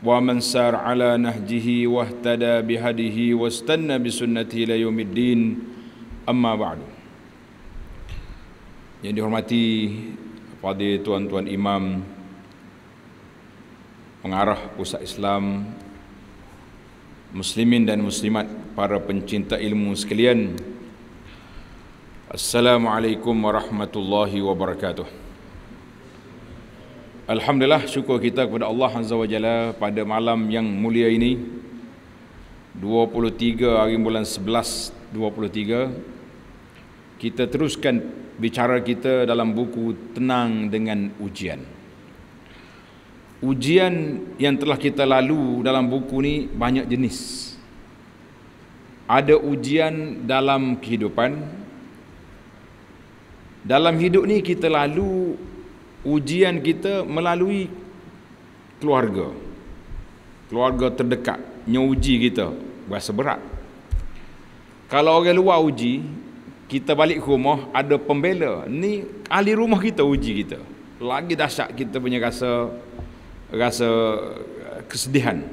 Wa man ومن سار على نهجه واهتدى بهديه واستنى بسنته الى يوم الدين اما بعد Yang dihormati kepada tuan-tuan imam pengarah pusat Islam muslimin dan muslimat para pencinta ilmu sekalian Assalamualaikum warahmatullahi wabarakatuh Alhamdulillah syukur kita kepada Allah Azza wa Jalla pada malam yang mulia ini 23 hari bulan 11 23 kita teruskan bicara kita dalam buku Tenang dengan Ujian. Ujian yang telah kita lalu dalam buku ni banyak jenis. Ada ujian dalam kehidupan. Dalam hidup ni kita lalu ujian kita melalui keluarga keluarga terdekat yang uji kita rasa berat kalau orang luar uji kita balik rumah ada pembela ni ahli rumah kita uji kita lagi dahsyat kita punya rasa rasa eh, kesedihan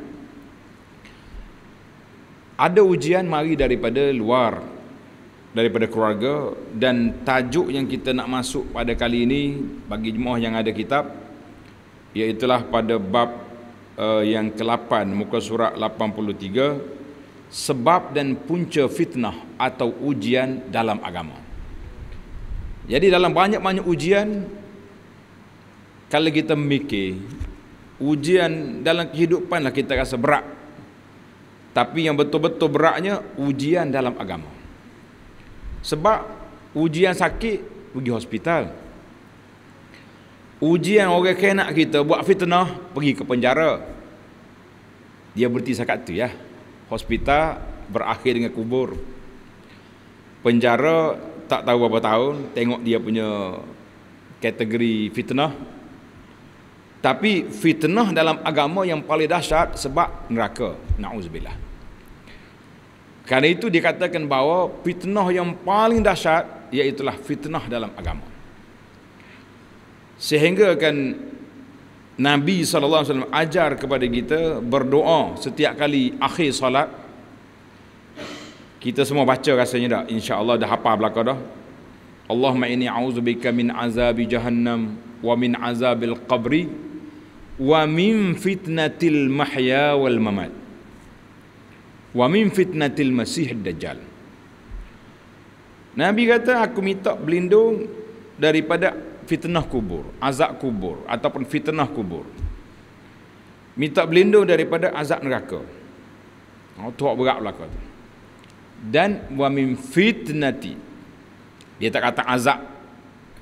ada ujian mari daripada luar daripada keluarga dan tajuk yang kita nak masuk pada kali ini bagi jemaah yang ada kitab iaitulah pada bab uh, yang ke-8 muka surat 83 sebab dan punca fitnah atau ujian dalam agama. Jadi dalam banyak-banyak ujian kalau kita memikir ujian dalam kehidupanlah kita rasa berat. Tapi yang betul-betul beratnya ujian dalam agama. Sebab ujian sakit pergi hospital. Ujian orang kena kita buat fitnah pergi ke penjara. Dia berhenti sakat tu ya. Hospital berakhir dengan kubur. Penjara tak tahu berapa tahun tengok dia punya kategori fitnah. Tapi fitnah dalam agama yang paling dahsyat sebab neraka. Nauzubillah. Kerana itu dikatakan bahawa fitnah yang paling dahsyat ialah fitnah dalam agama. Sehingga kan Nabi SAW ajar kepada kita berdoa setiap kali akhir salat Kita semua baca rasanya dah. InsyaAllah dah hafal belakang dah. Allahumma inni a'udzubika min azabi jahannam wa min azabil qabri wa min fitnatil mahya wal mamat wa min fitnatil masih dajjal Nabi kata aku minta berlindung daripada fitnah kubur, azab kubur ataupun fitnah kubur. Minta berlindung daripada azab neraka. Oh, tuak berat belaka tu. Dan wa min fitnati. Dia tak kata azab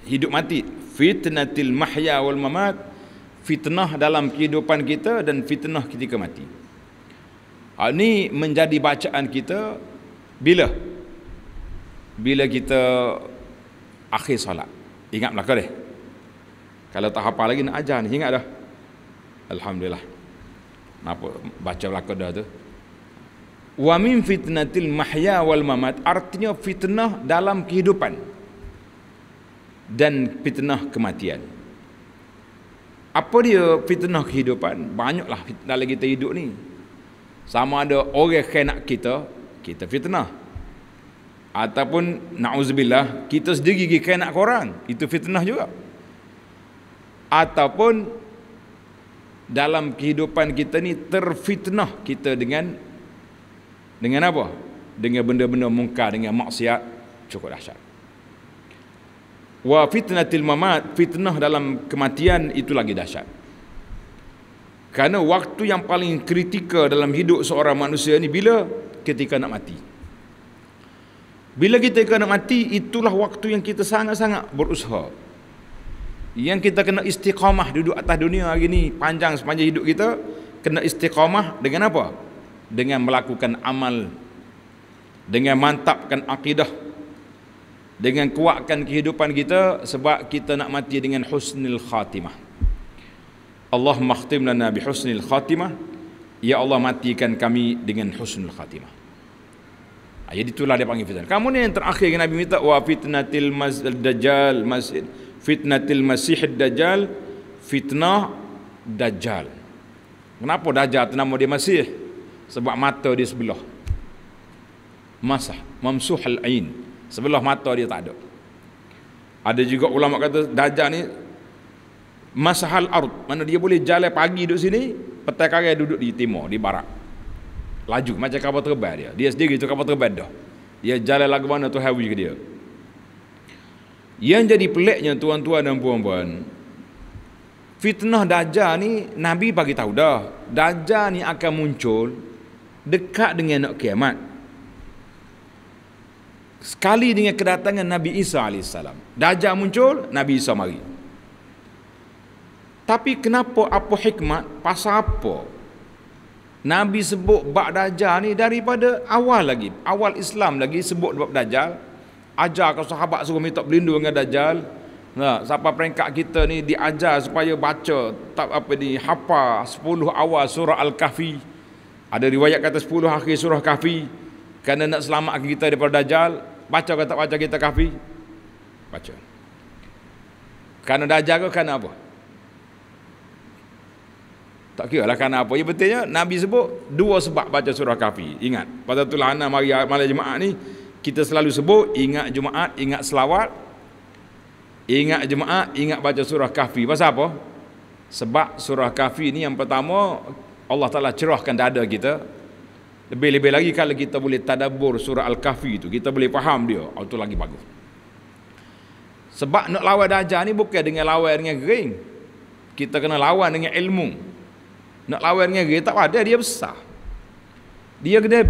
hidup mati. Fitnatil mahya wal mamat. Fitnah dalam kehidupan kita dan fitnah ketika mati. Ini ah, menjadi bacaan kita bila? Bila kita akhir solat. Ingat belaka deh. Kalau tak hafal lagi nak ajar ni, ingat dah. Alhamdulillah. Kenapa baca belaka dah tu? Wa min fitnatil mahya wal mamat artinya fitnah dalam kehidupan dan fitnah kematian. Apa dia fitnah kehidupan? Banyaklah fitnah lagi kita hidup ni sama ada orang khianat kita kita fitnah ataupun na'uzubillah kita sendiri pergi khianat korang itu fitnah juga ataupun dalam kehidupan kita ni terfitnah kita dengan dengan apa? dengan benda-benda mungkar dengan maksiat cukup dahsyat wa fitnatil mamat fitnah dalam kematian itu lagi dahsyat kerana waktu yang paling kritikal dalam hidup seorang manusia ni bila ketika nak mati. Bila kita kena mati itulah waktu yang kita sangat-sangat berusaha. Yang kita kena istiqamah duduk atas dunia hari ni panjang sepanjang hidup kita kena istiqamah dengan apa? Dengan melakukan amal dengan mantapkan akidah dengan kuatkan kehidupan kita sebab kita nak mati dengan husnul khatimah. Allah makhtim lana bihusnil khatimah Ya Allah matikan kami dengan husnul khatimah ha, Jadi itulah dia panggil fitnah Kamu ni yang terakhir yang Nabi minta Wa fitnatil masjid dajjal masjid Fitnatil masih dajjal Fitnah dajjal Kenapa dajjal itu nama dia masih Sebab mata dia sebelah Masah Mamsuh al-ain Sebelah mata dia tak ada Ada juga ulama kata Dajjal ni masahal ard mana dia boleh jalan pagi duduk sini petang kare duduk di timur di barat laju macam kapal terbang dia dia sendiri tu kapal terbang dah dia jalan lagu mana tu hawi ke dia yang jadi peliknya tuan-tuan dan puan-puan fitnah dajjal ni nabi bagi tahu dah dajjal ni akan muncul dekat dengan nak kiamat sekali dengan kedatangan nabi Isa salam, dajjal muncul nabi Isa mari tapi kenapa apa hikmat? Pasal apa? Nabi sebut bab dajal ni daripada awal lagi. Awal Islam lagi sebut bab dajal. Ajar kau sahabat suruh minta berlindung dengan dajal. Ha, siapa peringkat kita ni diajar supaya baca tak apa ni hafa 10 awal surah al-kahfi. Ada riwayat kata 10 akhir surah kahfi kerana nak selamat kita daripada dajal. Baca kata baca kita kahfi? Baca. Kerana dajal ke kerana apa? Tak kira lah kerana apa. Yang pentingnya Nabi sebut dua sebab baca surah kafi. Ingat. Pada tu lah anak mari malam Jumaat ni. Kita selalu sebut ingat Jumaat, ingat selawat. Ingat Jumaat, ingat baca surah kafi. Pasal apa? Sebab surah kafi ni yang pertama Allah Ta'ala cerahkan dada kita. Lebih-lebih lagi kalau kita boleh tadabur surah Al-Kahfi tu. Kita boleh faham dia. Oh, itu lagi bagus. Sebab nak lawan dajah ni bukan dengan lawan dengan kering. Kita kena lawan dengan ilmu. Nak lawan dengan dia, tak ada, dia besar. Dia gede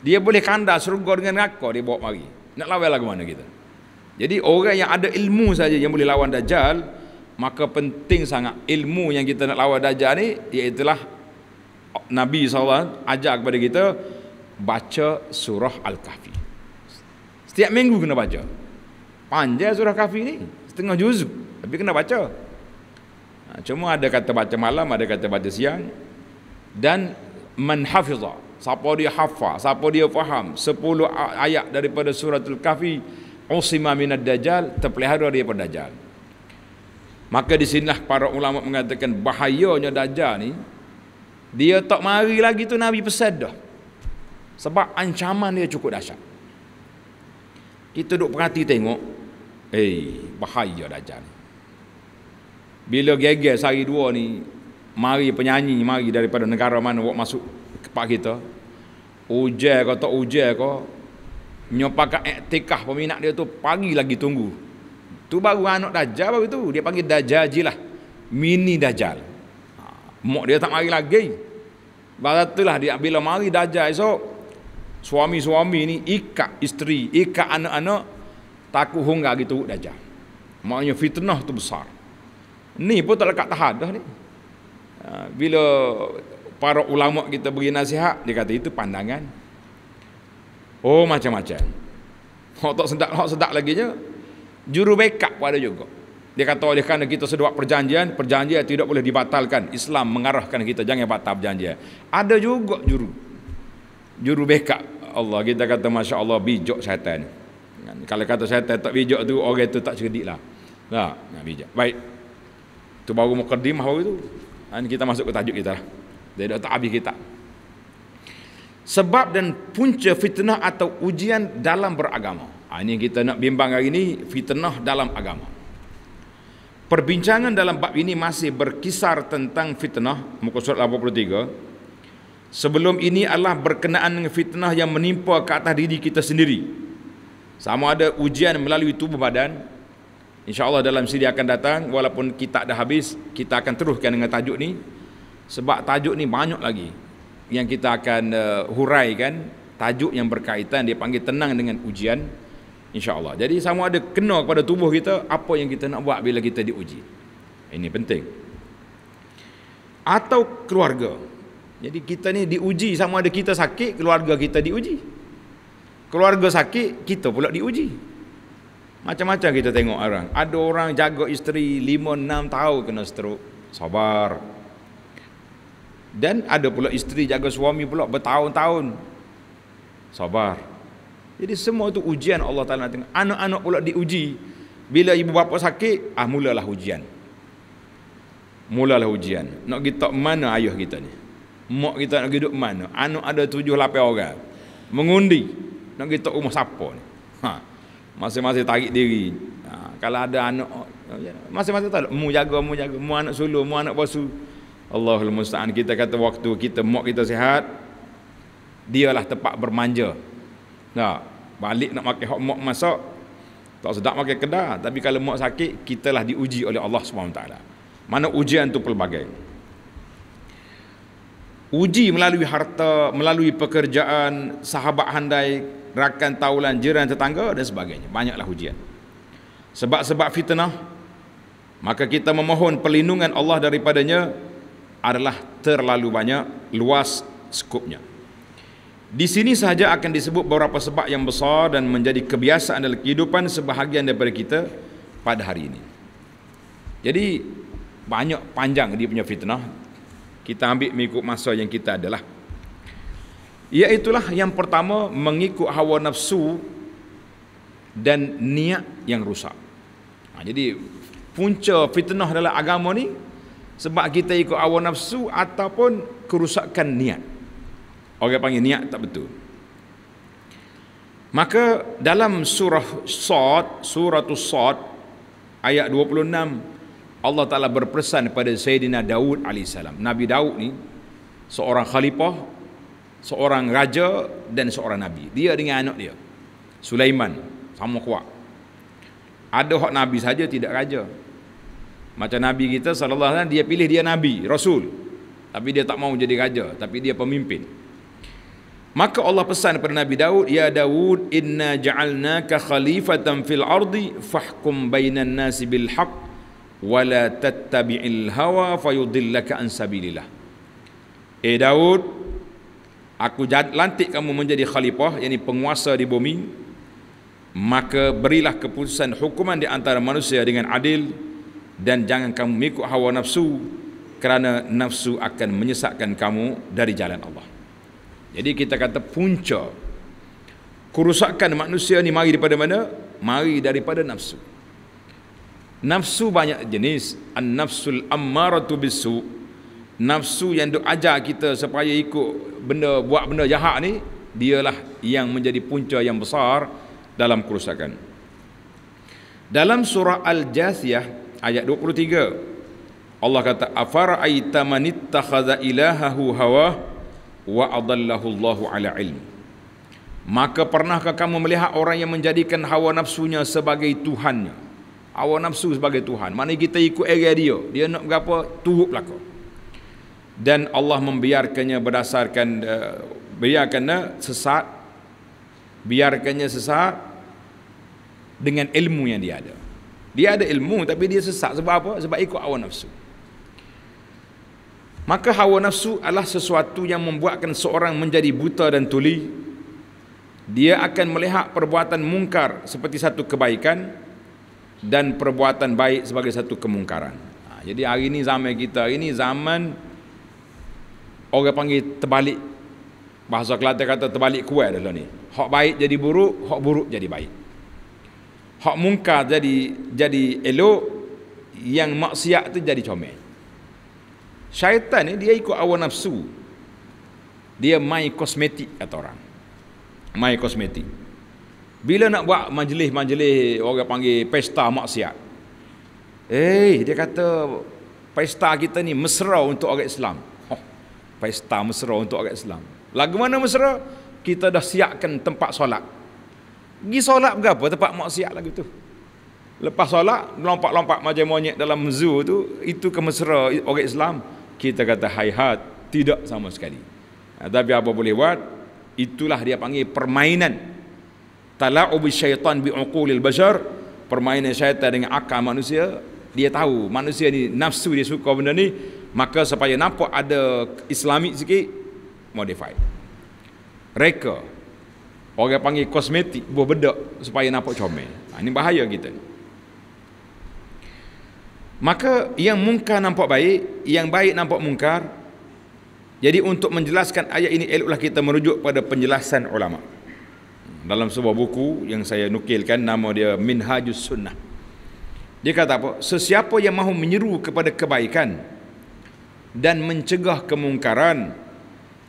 Dia boleh kanda surga dengan neraka dia bawa mari. Nak lawan lagu mana kita? Jadi orang yang ada ilmu saja yang boleh lawan Dajjal, maka penting sangat ilmu yang kita nak lawan Dajjal ni, iaitulah Nabi SAW ajak kepada kita, baca surah Al-Kahfi. Setiap minggu kena baca. Panjang surah Kahfi ni, setengah juz. Tapi kena baca. Ha, cuma ada kata baca malam, ada kata baca siang dan man hafizah. Siapa dia hafal, siapa dia faham 10 ayat daripada suratul kahfi usima minad dajjal terpelihara daripada dajjal. Maka di sinilah para ulama mengatakan bahayanya dajjal ni dia tak mari lagi tu Nabi pesan dah. Sebab ancaman dia cukup dahsyat. Kita duk perhati tengok, eh bahaya dajjal. Ni. Bila geger sehari dua ni Mari penyanyi mari daripada negara mana Buat masuk ke pak kita Ujar kau tak ujar kau Nyopakan etikah peminat dia tu Pagi lagi tunggu Tu baru anak dajal baru tu Dia panggil dajal je lah Mini dajal ha, Mok dia tak mari lagi Baru tu lah dia bila mari dajal esok Suami-suami ni ikat isteri Ikat anak-anak Takut hungga gitu dajal Maknanya fitnah tu besar Ni pun tak lekat tahan dah ni. Ha, bila para ulama kita beri nasihat, dia kata itu pandangan. Oh macam-macam. Hak tak sedak, hak sedak lagi je. Juru backup pun ada juga. Dia kata oleh kerana kita sudah perjanjian, perjanjian tidak boleh dibatalkan. Islam mengarahkan kita jangan batal perjanjian. Ada juga juru. Juru backup. Allah kita kata Masya Allah bijak syaitan. Kan, kalau kata syaitan tak bijak tu, orang itu tak cerdik lah. Tak, nak bijak. Baik. Itu baru mukaddimah baru itu. Dan kita masuk ke tajuk kita. Lah. Dari Dr. Abi kita. Sebab dan punca fitnah atau ujian dalam beragama. Ha, ini kita nak bimbang hari ini fitnah dalam agama. Perbincangan dalam bab ini masih berkisar tentang fitnah muka surat 83. Sebelum ini Allah berkenaan dengan fitnah yang menimpa ke atas diri kita sendiri. Sama ada ujian melalui tubuh badan InsyaAllah dalam siri akan datang Walaupun kita dah habis Kita akan teruskan dengan tajuk ni Sebab tajuk ni banyak lagi Yang kita akan uh, huraikan Tajuk yang berkaitan Dia panggil tenang dengan ujian InsyaAllah Jadi sama ada kena kepada tubuh kita Apa yang kita nak buat bila kita diuji Ini penting Atau keluarga Jadi kita ni diuji Sama ada kita sakit Keluarga kita diuji Keluarga sakit Kita pula diuji macam-macam kita tengok orang. Ada orang jaga isteri 5 6 tahun kena strok. Sabar. Dan ada pula isteri jaga suami pula bertahun-tahun. Sabar. Jadi semua itu ujian Allah Taala nak tengok. Anak-anak pula diuji. Bila ibu bapa sakit, ah mulalah ujian. Mulalah ujian. Nak kita mana ayah kita ni? Mak kita nak hidup mana? Anak ada tujuh lapan orang. Mengundi. Nak kita rumah siapa ni? Ha masing-masing tarik diri ha, kalau ada anak masing-masing tahu mu jaga mu jaga mu anak sulung mu anak bosu Allahul musta'an kita kata waktu kita mak kita sihat dialah tempat bermanja Nah, balik nak makan hok mak masak tak sedap makan kedah tapi kalau mak sakit kita lah diuji oleh Allah SWT mana ujian tu pelbagai uji melalui harta melalui pekerjaan sahabat handai rakan taulan jiran tetangga dan sebagainya banyaklah ujian sebab-sebab fitnah maka kita memohon perlindungan Allah daripadanya adalah terlalu banyak luas skopnya di sini sahaja akan disebut beberapa sebab yang besar dan menjadi kebiasaan dalam kehidupan sebahagian daripada kita pada hari ini jadi banyak panjang dia punya fitnah kita ambil mengikut masa yang kita adalah Iaitulah yang pertama mengikut hawa nafsu dan niat yang rusak. Ha, jadi punca fitnah dalam agama ni sebab kita ikut hawa nafsu ataupun kerusakan niat. Orang panggil niat tak betul. Maka dalam surah Sad, surah Sad ayat 26 Allah Taala berpesan kepada Sayyidina Daud alaihissalam. Nabi Daud ni seorang khalifah seorang raja dan seorang nabi. Dia dengan anak dia. Sulaiman sama kuat. Ada hak nabi saja tidak raja. Macam nabi kita sallallahu alaihi dia pilih dia nabi, rasul. Tapi dia tak mau jadi raja, tapi dia pemimpin. Maka Allah pesan kepada Nabi Daud, "Ya Daud, inna ja'alnaka khalifatan fil ardi fahkum bainan nasi bil haqq wa la tattabi'il hawa fayudillaka an sabilillah." Eh Daud, aku lantik kamu menjadi khalifah yang penguasa di bumi maka berilah keputusan hukuman di antara manusia dengan adil dan jangan kamu mengikut hawa nafsu kerana nafsu akan menyesatkan kamu dari jalan Allah jadi kita kata punca kerusakan manusia ni mari daripada mana? mari daripada nafsu nafsu banyak jenis an-nafsul ammaratu bisu' nafsu yang duk ajar kita supaya ikut benda buat benda jahat ni dialah yang menjadi punca yang besar dalam kerusakan. Dalam surah al Jasiyah ayat 23 Allah kata afara aita manittakhadha ilahahu hawa wa adallahu Allahu ala ilm. Maka pernahkah kamu melihat orang yang menjadikan hawa nafsunya sebagai tuhannya? Hawa nafsu sebagai tuhan. Maknanya kita ikut area dia. Dia nak berapa? Tuhuk belakang dan Allah membiarkannya berdasarkan uh, biarkannya sesat biarkannya sesat dengan ilmu yang dia ada dia ada ilmu tapi dia sesat sebab apa sebab ikut hawa nafsu maka hawa nafsu adalah sesuatu yang membuatkan seorang menjadi buta dan tuli dia akan melihat perbuatan mungkar seperti satu kebaikan dan perbuatan baik sebagai satu kemungkaran ha, jadi hari ini zaman kita ini zaman orang panggil terbalik bahasa Kelantan kata terbalik kuat dah lah ni hak baik jadi buruk hak buruk jadi baik hak mungkar jadi jadi elok yang maksiat tu jadi comel syaitan ni dia ikut awal nafsu dia mai kosmetik kata orang mai kosmetik bila nak buat majlis-majlis orang panggil pesta maksiat eh dia kata pesta kita ni mesra untuk orang Islam pesta mesra untuk orang Islam. Lagu mana mesra? Kita dah siapkan tempat solat. Pergi solat berapa tempat maksiat lagu tu? Lepas solat, lompat-lompat macam monyet dalam zoo tu, itu ke mesra orang Islam? Kita kata hai-hat, tidak sama sekali. Ha, tapi apa boleh buat? Itulah dia panggil permainan. Tala'ubi syaitan bi'uqulil bashar. Permainan syaitan dengan akal manusia, dia tahu manusia ni nafsu dia suka benda ni maka supaya nampak ada islamik sikit modify reka orang panggil kosmetik buah bedak supaya nampak comel ha, ini bahaya kita maka yang mungkar nampak baik yang baik nampak mungkar jadi untuk menjelaskan ayat ini eloklah kita merujuk pada penjelasan ulama dalam sebuah buku yang saya nukilkan nama dia Minhajus Sunnah dia kata apa sesiapa yang mahu menyeru kepada kebaikan dan mencegah kemungkaran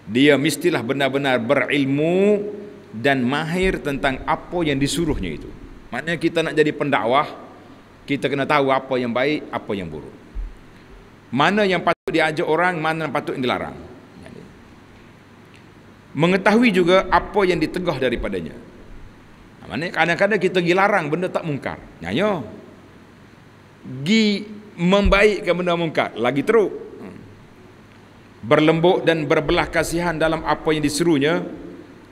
dia mestilah benar-benar berilmu dan mahir tentang apa yang disuruhnya itu maknanya kita nak jadi pendakwah kita kena tahu apa yang baik apa yang buruk mana yang patut diajak orang mana yang patut dilarang mengetahui juga apa yang ditegah daripadanya mana kadang-kadang kita gi larang benda tak mungkar. Nyanyo. Gi membaikkan benda mungkar lagi teruk berlembut dan berbelah kasihan dalam apa yang diserunya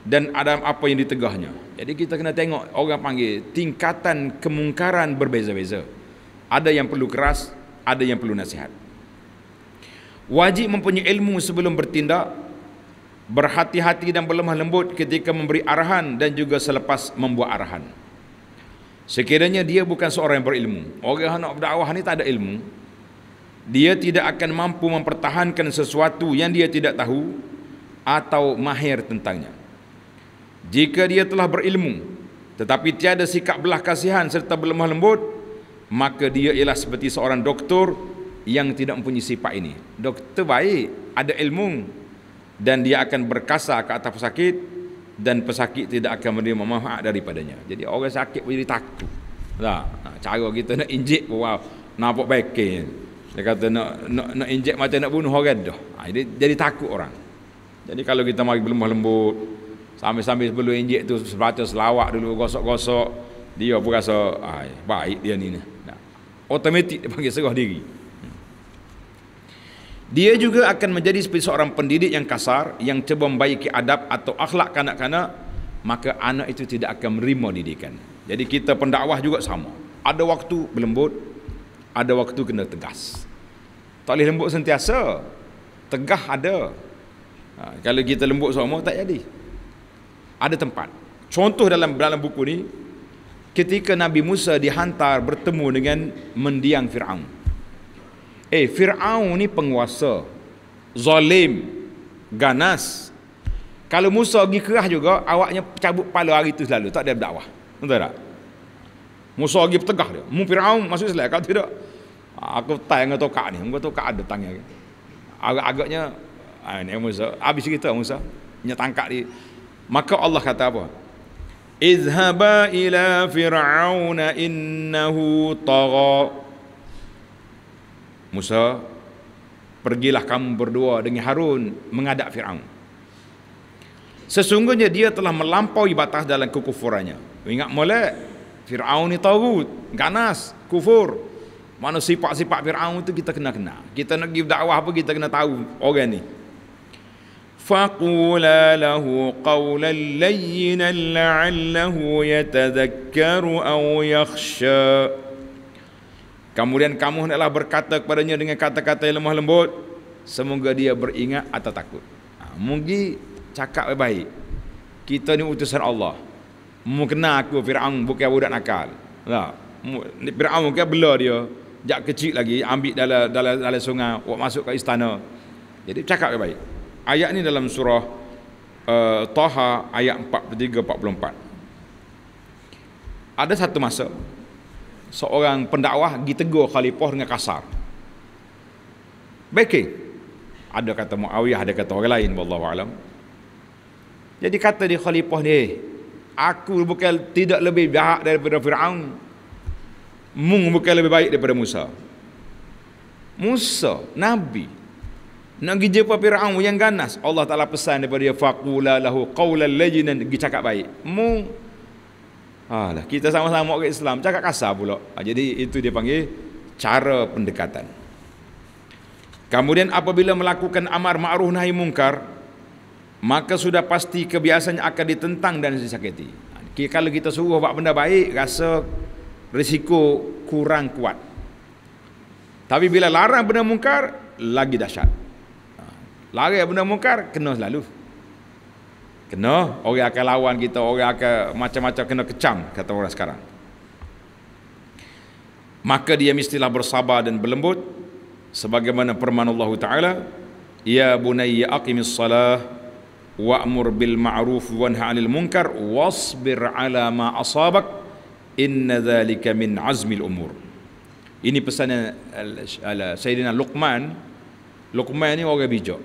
dan dalam apa yang ditegahnya. Jadi kita kena tengok orang panggil tingkatan kemungkaran berbeza-beza. Ada yang perlu keras, ada yang perlu nasihat. Wajib mempunyai ilmu sebelum bertindak, berhati-hati dan berlemah lembut ketika memberi arahan dan juga selepas membuat arahan. Sekiranya dia bukan seorang yang berilmu. Orang yang nak berdakwah ni tak ada ilmu, dia tidak akan mampu mempertahankan sesuatu yang dia tidak tahu atau mahir tentangnya. Jika dia telah berilmu tetapi tiada sikap belah kasihan serta berlemah lembut, maka dia ialah seperti seorang doktor yang tidak mempunyai sifat ini. Doktor baik, ada ilmu dan dia akan berkasa ke atas pesakit dan pesakit tidak akan menerima manfaat daripadanya. Jadi orang sakit pun jadi takut. Tak, cara kita nak injek, wow, nampak baiknya. Dia kata nak, nak, nak injek macam nak bunuh orang dah. Ha, jadi, jadi takut orang. Jadi kalau kita mari belum lembut, sambil-sambil sebelum injek tu sebaca selawat dulu, gosok-gosok, dia pun rasa ai, baik dia ni. ni. Nah, otomatik dia panggil serah diri. Dia juga akan menjadi seperti seorang pendidik yang kasar, yang cuba membaiki adab atau akhlak kanak-kanak, maka anak itu tidak akan menerima didikan. Jadi kita pendakwah juga sama. Ada waktu berlembut, ada waktu kena tegas. Tak boleh lembut sentiasa. Tegah ada. Ha, kalau kita lembut semua tak jadi. Ada tempat. Contoh dalam dalam buku ni ketika Nabi Musa dihantar bertemu dengan mendiang Firaun. Eh Firaun ni penguasa zalim ganas. Kalau Musa pergi kerah juga awaknya cabut kepala hari tu selalu tak ada dakwah. Betul tak? Musa pergi bertegah dia. Mu Firaun masuk Islam kalau tidak Aku tak dengan tokak ni. Aku tokak ada tangan. Agak-agaknya. Ini ah, Musa. Habis kita Musa. Ini tangkap dia. Maka Allah kata apa? Izhaba ila Fir'aun, innahu tagha. Musa. Pergilah kamu berdua dengan Harun. menghadap Fir'aun. Sesungguhnya dia telah melampaui batas dalam kekufurannya. Ingat mulai. Fir'aun ni tagut. Ganas. Kufur. Mana sifat-sifat Fir'aun itu kita kena kenal. Kita nak give dakwah apa kita kena tahu orang ni. Faqula lahu qawlan layyinan la'allahu yatadhakkaru aw yakhsha. Kemudian kamu hendaklah berkata kepadanya dengan kata-kata yang lemah lembut. Semoga dia beringat atau takut. Ha, mungkin cakap baik-baik. Kita ni utusan Allah. Mungkin aku Fir'aun bukan budak nakal. lah Fir'aun bukan bela dia. Jak kecil lagi ambil dalam dalam dalam sungai buat masuk ke istana. Jadi cakap baik. Ayat ni dalam surah uh, Taha ayat 43 44. Ada satu masa seorang pendakwah ditegur khalifah dengan kasar. Baik. Ada kata Muawiyah, ada kata orang lain wallahu alam. Jadi kata di khalifah ni, eh, aku bukan tidak lebih jahat daripada Firaun, Mung bukan lebih baik daripada Musa. Musa, Nabi. Nak pergi jumpa Fir'aun yang ganas. Allah Ta'ala pesan daripada dia. Faqula lahu qawlan lajinan. Pergi cakap baik. Mung. Alah, kita sama-sama orang Islam. Cakap kasar pula. Ha, jadi itu dia panggil cara pendekatan. Kemudian apabila melakukan amar ma'ruh nahi mungkar. Maka sudah pasti kebiasaannya akan ditentang dan disakiti. Ah, kalau kita suruh buat benda baik, rasa risiko kurang kuat. Tapi bila larang benda mungkar, lagi dahsyat. Ha. Larang benda mungkar, kena selalu. Kena, orang akan lawan kita, orang akan macam-macam kena kecam, kata orang sekarang. Maka dia mestilah bersabar dan berlembut, sebagaimana permohonan Allah Ta'ala, Ya bunayya aqimis salah, wa'amur bil ma'ruf wa'nha'anil munkar, wasbir ala ma asabak, inna dhalika min azmil umur ini pesan ala Sayyidina Luqman Luqman ni orang bijak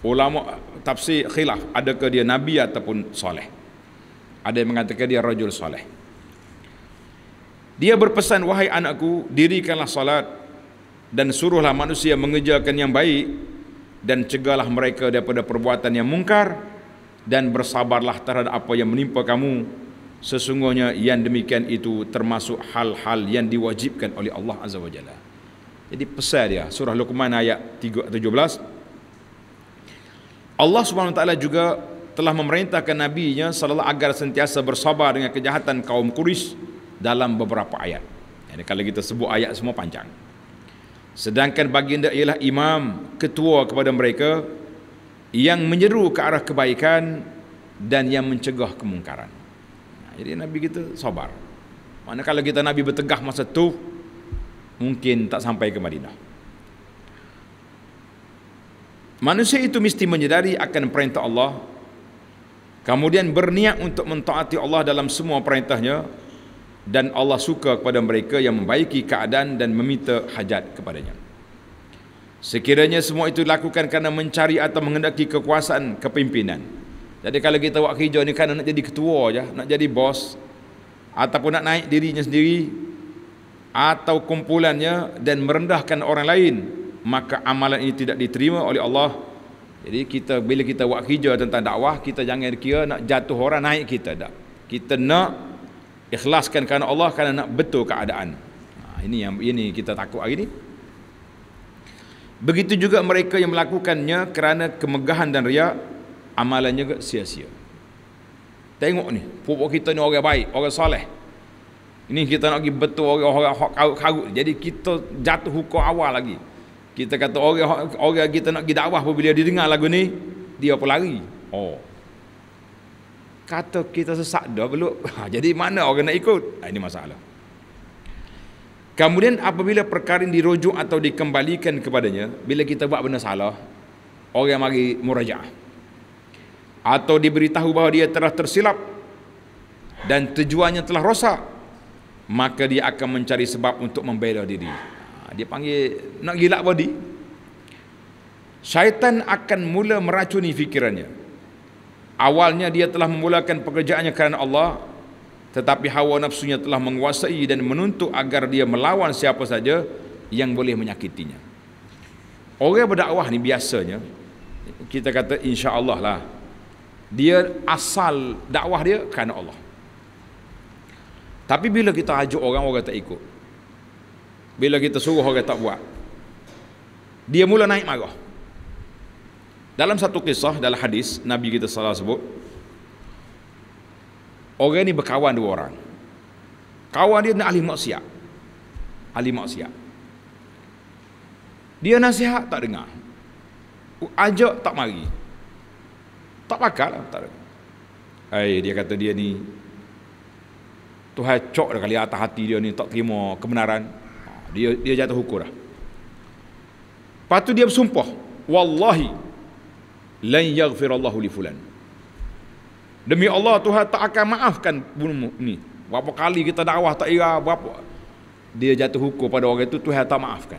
ulama tafsir khilaf adakah dia nabi ataupun soleh ada yang mengatakan dia rajul soleh dia berpesan wahai anakku dirikanlah salat dan suruhlah manusia mengejarkan yang baik dan cegahlah mereka daripada perbuatan yang mungkar dan bersabarlah terhadap apa yang menimpa kamu sesungguhnya yang demikian itu termasuk hal-hal yang diwajibkan oleh Allah Azza wa Jalla. Jadi pesan dia surah Luqman ayat 17 Allah Subhanahu wa taala juga telah memerintahkan nabinya sallallahu agar sentiasa bersabar dengan kejahatan kaum Quraisy dalam beberapa ayat. Jadi kalau kita sebut ayat semua panjang. Sedangkan baginda ialah imam, ketua kepada mereka yang menyeru ke arah kebaikan dan yang mencegah kemungkaran. Jadi Nabi kita sabar. Mana kalau kita Nabi bertegah masa tu mungkin tak sampai ke Madinah. Manusia itu mesti menyedari akan perintah Allah kemudian berniat untuk mentaati Allah dalam semua perintahnya dan Allah suka kepada mereka yang membaiki keadaan dan meminta hajat kepadanya. Sekiranya semua itu dilakukan kerana mencari atau menghendaki kekuasaan kepimpinan, jadi kalau kita buat kerja ni kan nak jadi ketua je, nak jadi bos ataupun nak naik dirinya sendiri atau kumpulannya dan merendahkan orang lain, maka amalan ini tidak diterima oleh Allah. Jadi kita bila kita buat kerja tentang dakwah, kita jangan kira nak jatuh orang naik kita tak. Kita nak ikhlaskan kerana Allah kerana nak betul keadaan. Ha, ini yang ini kita takut hari ini. Begitu juga mereka yang melakukannya kerana kemegahan dan riak Amalannya juga sia-sia tengok ni pupuk kita ni orang baik orang soleh ini kita nak pergi betul orang-orang hak karut jadi kita jatuh hukum awal lagi kita kata orang orang kita nak pergi dakwah apabila dia dengar lagu ni dia pun lari oh kata kita sesak dah belok. ha, jadi mana orang nak ikut ha, ini masalah kemudian apabila perkara ini dirujuk atau dikembalikan kepadanya bila kita buat benda salah orang mari murajaah atau diberitahu bahawa dia telah tersilap dan tujuannya telah rosak maka dia akan mencari sebab untuk membela diri ha, dia panggil nak gila body syaitan akan mula meracuni fikirannya awalnya dia telah memulakan pekerjaannya kerana Allah tetapi hawa nafsunya telah menguasai dan menuntut agar dia melawan siapa saja yang boleh menyakitinya orang berdakwah ni biasanya kita kata insya-Allah lah dia asal dakwah dia kerana Allah. Tapi bila kita ajak orang orang tak ikut. Bila kita suruh orang tak buat. Dia mula naik marah. Dalam satu kisah dalam hadis Nabi kita salah sebut orang ni berkawan dua orang. Kawan dia nak ahli maksiat. Ahli maksiat. Dia nasihat tak dengar. Ajak tak mari. Tak bakal lah. Tak. Hai, eh, dia kata dia ni, Tuhan cok dah kali atas hati dia ni, tak terima kebenaran. Ha, dia dia jatuh hukum lah. Lepas tu dia bersumpah, Wallahi, Lain yaghfirallahu li fulan. Demi Allah, Tuhan tak akan maafkan bunuhmu ni. Berapa kali kita dakwah tak ira, berapa. Dia jatuh hukum pada orang itu, Tuhan tak maafkan.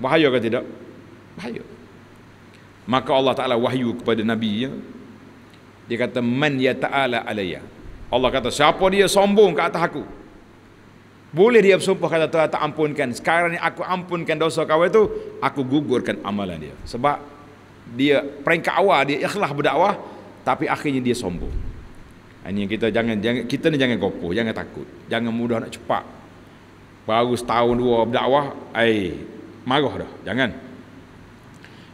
Bahaya ke tidak? Bahaya. Maka Allah Ta'ala wahyu kepada Nabi ya, dia kata man ya ta'ala alayya. Allah kata siapa dia sombong ke atas aku? Boleh dia bersumpah kata Tuhan tak ampunkan. Sekarang ni aku ampunkan dosa kau itu, aku gugurkan amalan dia. Sebab dia peringkat awal dia ikhlas berdakwah tapi akhirnya dia sombong. Ini yang kita jangan, jangan kita ni jangan gopoh, jangan takut. Jangan mudah nak cepat. Baru setahun dua berdakwah, ai marah dah. Jangan.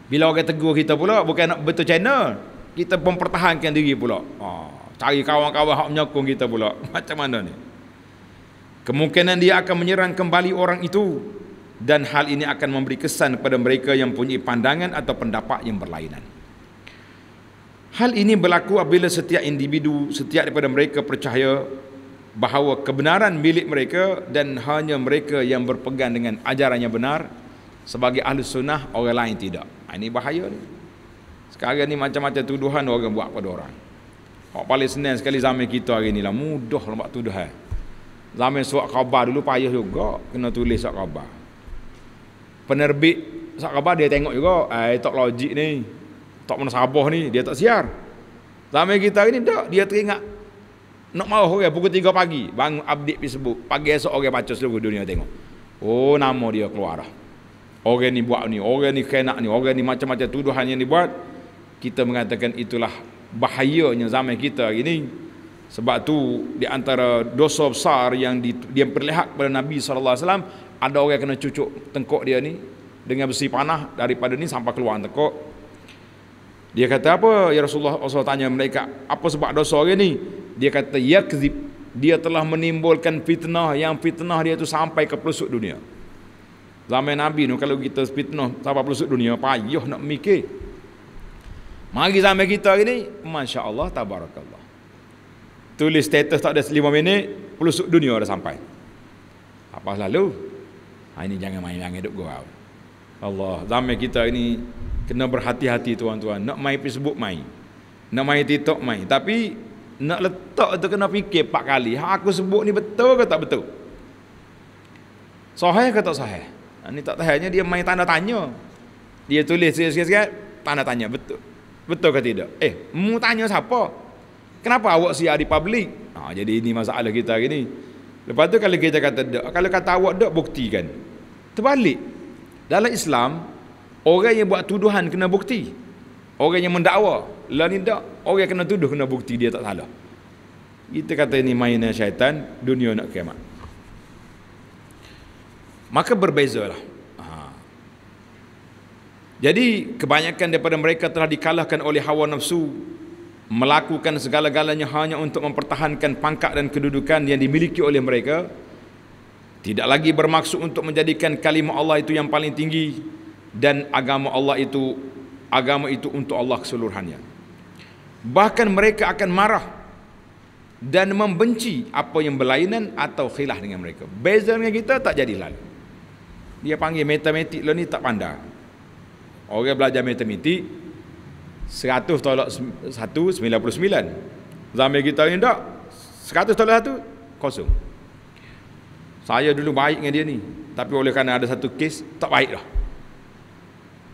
Bila orang tegur kita pula bukan nak betul channel, kita mempertahankan diri pula. Ha, cari kawan-kawan yang menyokong kita pula. Macam mana ni? Kemungkinan dia akan menyerang kembali orang itu dan hal ini akan memberi kesan kepada mereka yang punya pandangan atau pendapat yang berlainan. Hal ini berlaku apabila setiap individu, setiap daripada mereka percaya bahawa kebenaran milik mereka dan hanya mereka yang berpegang dengan ajaran yang benar sebagai ahli sunnah orang lain tidak. Ha, ini bahaya ni. Sekarang ni macam-macam tuduhan orang buat pada orang. Orang paling senang sekali zaman kita hari ni lah. Mudah nak buat tuduhan. Zaman suat khabar dulu payah juga. Kena tulis suat khabar. Penerbit suat khabar dia tengok juga. Eh, tak logik ni. Tak mana sabah ni. Dia tak siar. Zaman kita hari ni tak. Dia teringat. Nak marah orang pukul 3 pagi. Bangun update Facebook. Pagi esok orang baca seluruh dunia tengok. Oh, nama dia keluar dah. Orang ni buat ni. Orang ni kena ni. Orang ni macam-macam tuduhan yang dibuat. buat kita mengatakan itulah bahayanya zaman kita hari ini sebab tu di antara dosa besar yang di, dia perlihat kepada Nabi Sallallahu Alaihi Wasallam ada orang kena cucuk tengkok dia ni dengan besi panah daripada ni sampai keluar tengkok dia kata apa ya Rasulullah SAW tanya mereka apa sebab dosa orang ni dia kata yakzib dia telah menimbulkan fitnah yang fitnah dia tu sampai ke pelosok dunia zaman Nabi ni kalau kita fitnah sampai pelosok dunia payuh nak mikir Mari zaman kita hari ni, Masya Allah, Tabarakallah. Tulis status tak ada 5 minit, pelusuk dunia dah sampai. Apa lalu? Ha, ini jangan main-main hidup gurau. Allah, zaman kita ini kena berhati-hati tuan-tuan. Nak main Facebook, main. Nak main TikTok, main. Tapi, nak letak tu kena fikir empat kali. Ha, aku sebut ni betul ke tak betul? Sahih ke tak sahih? ini ha, tak tahannya, dia main tanda tanya. Dia tulis sikit-sikit, tanda tanya, betul. Betul ke tidak? Eh, mu tanya siapa? Kenapa awak siar di publik? Nah, ha, jadi ini masalah kita hari ini. Lepas tu kalau kita kata tak, kalau kata awak tak, buktikan. Terbalik. Dalam Islam, orang yang buat tuduhan kena bukti. Orang yang mendakwa. Lalu ni tak, orang yang kena tuduh kena bukti dia tak salah. Kita kata ini mainan syaitan, dunia nak kiamat. Maka berbezalah. Jadi kebanyakan daripada mereka telah dikalahkan oleh hawa nafsu melakukan segala-galanya hanya untuk mempertahankan pangkat dan kedudukan yang dimiliki oleh mereka tidak lagi bermaksud untuk menjadikan kalimah Allah itu yang paling tinggi dan agama Allah itu agama itu untuk Allah keseluruhannya bahkan mereka akan marah dan membenci apa yang berlainan atau khilaf dengan mereka beza dengan kita tak jadi lalu dia panggil matematik lo ni tak pandai Orang belajar matematik 100 tolak 1 99. Zaman kita ni tak 100 tolak 1 kosong. Saya dulu baik dengan dia ni, tapi oleh kerana ada satu kes tak baik lah.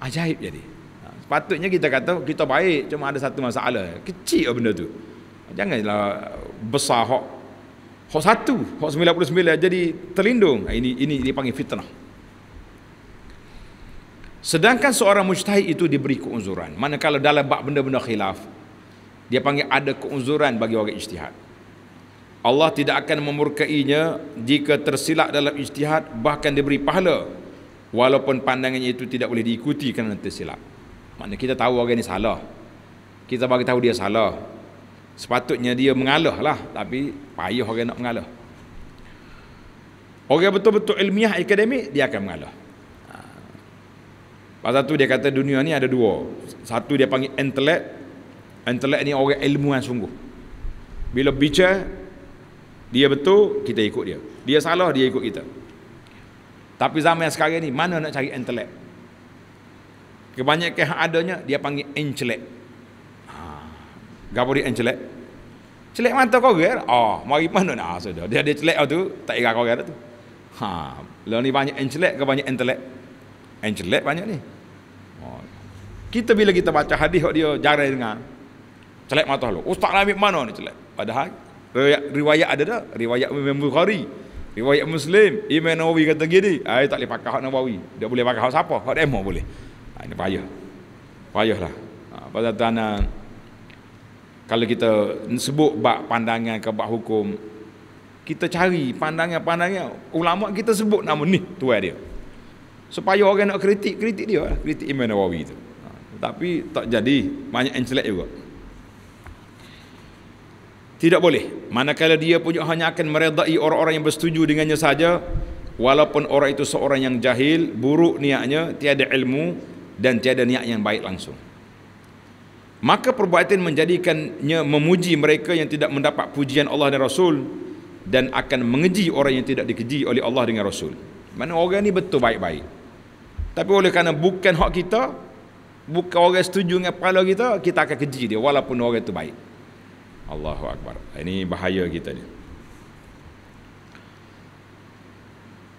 Ajaib jadi. Ha, sepatutnya kita kata kita baik cuma ada satu masalah. Kecil lah benda tu. Janganlah besar hak. Hak satu, hak 99 jadi terlindung. Ha, ini ini dipanggil fitnah. Sedangkan seorang mujtahid itu diberi keuzuran. Manakala dalam bab benda-benda khilaf, dia panggil ada keuzuran bagi orang ijtihad. Allah tidak akan memurkainya jika tersilap dalam ijtihad bahkan diberi pahala walaupun pandangannya itu tidak boleh diikuti kerana tersilap. Maknanya kita tahu orang ini salah. Kita bagi tahu dia salah. Sepatutnya dia lah, tapi payah orang nak mengalah. Orang betul-betul ilmiah akademik dia akan mengalah. Pasal tu dia kata dunia ni ada dua. Satu dia panggil intelek. Intelek ni orang ilmuan sungguh. Bila bicara, dia betul, kita ikut dia. Dia salah, dia ikut kita. Tapi zaman yang sekarang ni, mana nak cari intelek? Kebanyakan yang adanya, dia panggil encelek. Ha. Gapa dia encelek? Celek mata kau ke? Oh, ha, mari mana nak? Ha, sudah. Dia ada celek tu, tak ingat kau ke tu. Ha. Lalu ni banyak encelek ke banyak intelek? yang jelek banyak ni oh. kita bila kita baca hadis dia jarang dengar jelek mata lu ustaz ambil mana ni jelek padahal riwayat, riwayat ada dah riwayat Imam Bukhari riwayat Muslim Imam Nawawi kata gini ai tak boleh pakai hak Nawawi dia boleh pakai hak siapa hak demo boleh ha, ini payah payahlah ha, pada tanah kalau kita sebut bak pandangan ke bak hukum kita cari pandangan-pandangan ulama kita sebut nama ni tuan dia supaya orang nak kritik kritik dia lah kritik Imam Nawawi tu ha, tapi tak jadi banyak encelek juga tidak boleh manakala dia punya hanya akan meredai orang-orang yang bersetuju dengannya saja walaupun orang itu seorang yang jahil buruk niatnya tiada ilmu dan tiada niat yang baik langsung maka perbuatan menjadikannya memuji mereka yang tidak mendapat pujian Allah dan Rasul dan akan mengeji orang yang tidak dikeji oleh Allah dengan Rasul mana orang ini betul baik-baik tapi oleh kerana bukan hak kita, bukan orang setuju dengan kepala kita, kita akan keji dia walaupun orang itu baik. Allahu Akbar. Ini bahaya kita ni.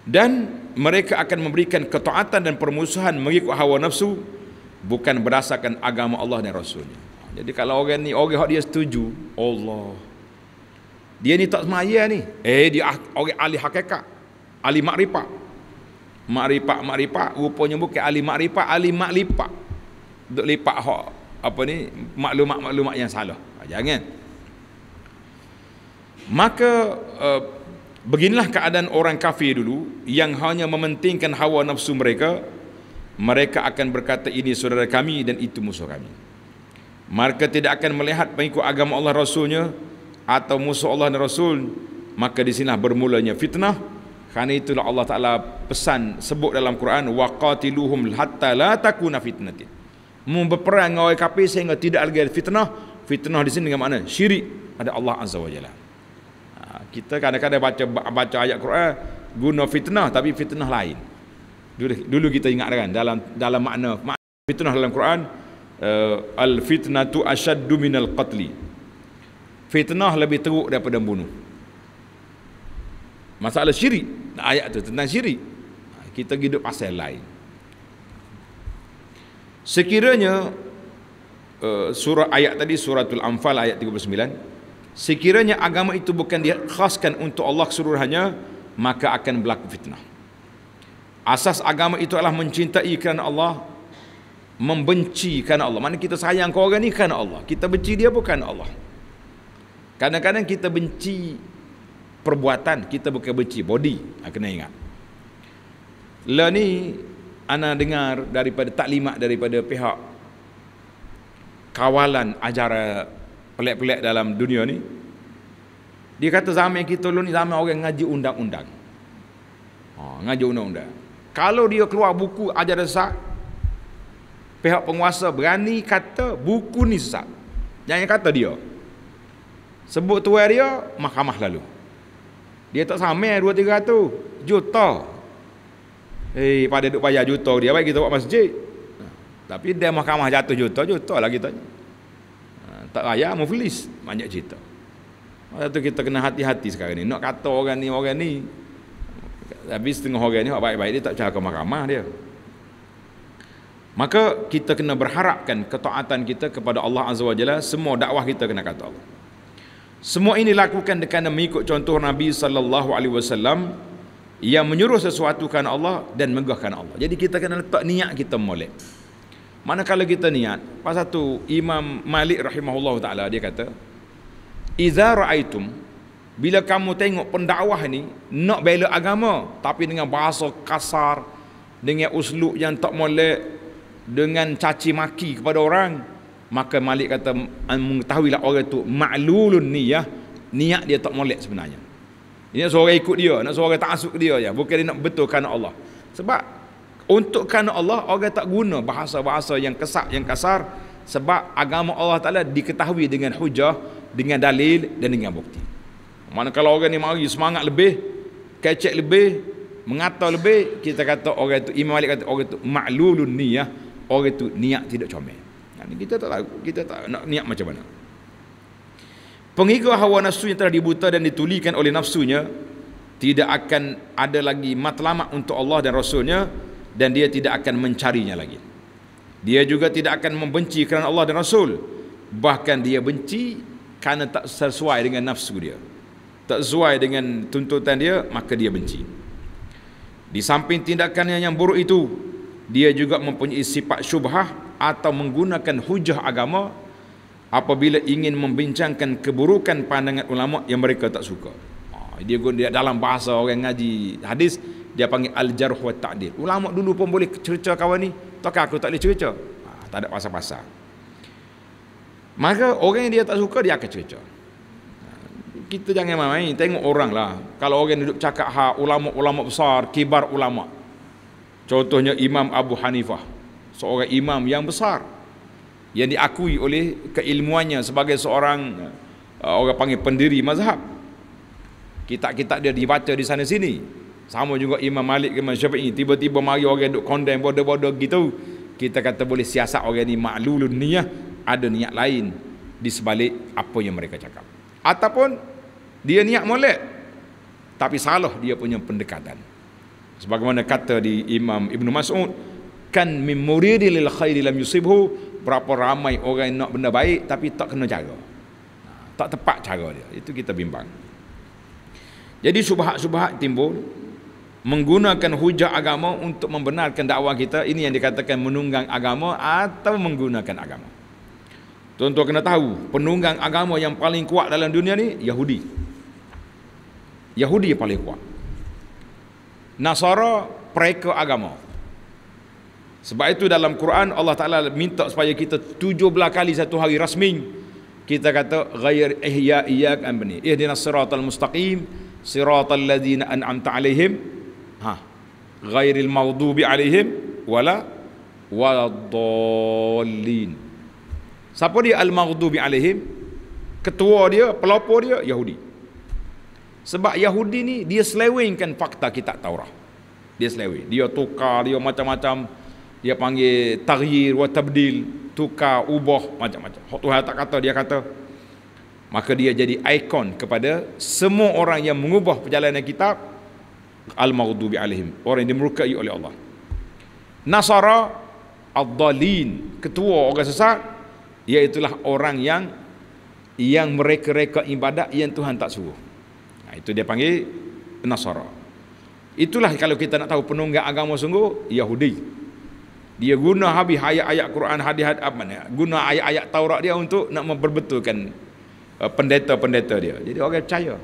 Dan mereka akan memberikan ketaatan dan permusuhan mengikut hawa nafsu bukan berdasarkan agama Allah dan Rasulnya. Jadi kalau orang ni orang hak dia setuju, Allah dia ni tak semaya ni. Eh dia ah, orang ahli hakikat, ahli makrifat makrifat makrifat rupanya bukan ahli makrifat ahli maklifat duk lipat hak apa ni maklumat-maklumat yang salah ha, jangan maka uh, beginilah keadaan orang kafir dulu yang hanya mementingkan hawa nafsu mereka mereka akan berkata ini saudara kami dan itu musuh kami mereka tidak akan melihat pengikut agama Allah Rasulnya atau musuh Allah dan Rasul maka di sinilah bermulanya fitnah kerana itulah Allah Ta'ala pesan sebut dalam Quran waqatiluhum hatta la takuna fitnatin. Memperang dengan orang kafir sehingga tidak lagi ada fitnah. Fitnah di sini dengan makna syirik ada Allah Azza wa Jalla. Ha, kita kadang-kadang baca baca ayat Quran guna fitnah tapi fitnah lain. Dulu, dulu kita ingat kan dalam dalam makna, makna fitnah dalam Quran uh, eh, al tu ashaddu minal qatli. Fitnah lebih teruk daripada bunuh. Masalah syirik ayat tu tentang syirik ha, kita hidup asal lain sekiranya uh, surah ayat tadi suratul anfal ayat 39 sekiranya agama itu bukan dikhaskan untuk Allah seluruhnya maka akan berlaku fitnah asas agama itu adalah mencintai kerana Allah membenci kerana Allah mana kita sayang kau orang ni kerana Allah kita benci dia bukan Allah kadang-kadang kita benci perbuatan kita bukan benci body ha, kena ingat la ni ana dengar daripada taklimat daripada pihak kawalan ajara pelik-pelik dalam dunia ni dia kata zaman kita dulu ni zaman orang ngaji undang-undang ha, ngaji undang-undang kalau dia keluar buku ajaran sesat pihak penguasa berani kata buku ni sesat jangan kata dia sebut tuan dia mahkamah lalu dia tak samel eh, dua tiga tu Juta Eh pada duk payah juta dia Baik kita buat masjid Tapi dia mahkamah jatuh juta Juta lah kita Tak raya muflis Banyak cerita Lepas tu kita kena hati-hati sekarang ni Nak kata orang ni orang ni Tapi setengah orang ni Baik-baik dia tak cakap mahkamah dia Maka kita kena berharapkan ketaatan kita kepada Allah Azza wa Jalla semua dakwah kita kena kata Allah. Semua ini lakukan dengan mengikut contoh Nabi sallallahu alaihi wasallam yang menyuruh sesuatu kepada Allah dan megahkan Allah. Jadi kita kena letak niat kita molek. Manakala kita niat, pas satu Imam Malik rahimahullahu taala dia kata, "Idza ra'aitum" Bila kamu tengok pendakwah ni nak bela agama tapi dengan bahasa kasar, dengan uslub yang tak molek, dengan caci maki kepada orang, maka Malik kata mengetahuilah orang itu ma'lulun niyah niat dia tak molek sebenarnya ini suara ikut dia nak suara tak asuk dia je bukan dia nak betulkan Allah sebab untuk kerana Allah orang tak guna bahasa-bahasa yang kesak yang kasar sebab agama Allah Taala diketahui dengan hujah dengan dalil dan dengan bukti mana kalau orang ni mari semangat lebih kecek lebih mengata lebih kita kata orang itu Imam Malik kata orang itu ma'lulun niyah orang itu niat tidak comel kita tak tahu kita tak nak niat macam mana pengikut hawa nafsu yang telah dibuta dan ditulikan oleh nafsunya tidak akan ada lagi matlamat untuk Allah dan Rasulnya dan dia tidak akan mencarinya lagi dia juga tidak akan membenci kerana Allah dan Rasul bahkan dia benci kerana tak sesuai dengan nafsu dia tak sesuai dengan tuntutan dia maka dia benci di samping tindakannya yang buruk itu dia juga mempunyai sifat syubhah atau menggunakan hujah agama apabila ingin membincangkan keburukan pandangan ulama yang mereka tak suka. Ha, dia guna dalam bahasa orang ngaji hadis dia panggil al-jarh wa ta'dil. Ulama dulu pun boleh cerca kawan ni, takkan aku tak boleh cerca? Ha, tak ada pasal-pasal. Maka orang yang dia tak suka dia akan cerca. Ha, kita jangan main-main, tengok orang lah. Kalau orang duduk cakap ha ulama-ulama besar, kibar ulama. Contohnya Imam Abu Hanifah seorang imam yang besar yang diakui oleh keilmuannya sebagai seorang uh, orang panggil pendiri mazhab kitab-kitab dia dibaca di sana sini sama juga Imam Malik Imam ini tiba-tiba mari orang duk condemn bodoh-bodoh gitu kita kata boleh siasat orang ni maklulun niyah ada niat lain di sebalik apa yang mereka cakap ataupun dia niat molek tapi salah dia punya pendekatan sebagaimana kata di Imam Ibn Mas'ud kan min muridi lil khairi lam yusibhu berapa ramai orang yang nak benda baik tapi tak kena cara tak tepat cara dia itu kita bimbang jadi subhat-subhat timbul menggunakan hujah agama untuk membenarkan dakwah kita ini yang dikatakan menunggang agama atau menggunakan agama tuan-tuan kena tahu penunggang agama yang paling kuat dalam dunia ni Yahudi Yahudi yang paling kuat Nasara preka agama sebab itu dalam Quran Allah Taala minta supaya kita 17 kali satu hari rasmi kita kata ghair ihya benih? anbani ihdinas siratal mustaqim siratal ladzina an'amta alaihim ha al-mawdu'bi alaihim wala waladdallin siapa dia al mawdubi alaihim ketua dia pelopor dia yahudi sebab yahudi ni dia selewengkan fakta kitab taurat dia selewe dia tukar dia macam-macam dia panggil tahyir wa tukar ubah macam-macam hak Tuhan tak kata dia kata maka dia jadi ikon kepada semua orang yang mengubah perjalanan kita al-maghdubi alaihim orang yang dimurkai oleh Allah nasara ad-dalin ketua orang sesat iaitu orang yang yang mereka-reka ibadat yang Tuhan tak suruh nah, ha, itu dia panggil nasara itulah kalau kita nak tahu penunggang agama sungguh Yahudi dia guna habis ayat-ayat Quran hadis apa ni guna ayat-ayat Taurat dia untuk nak memperbetulkan uh, pendeta-pendeta dia jadi orang percaya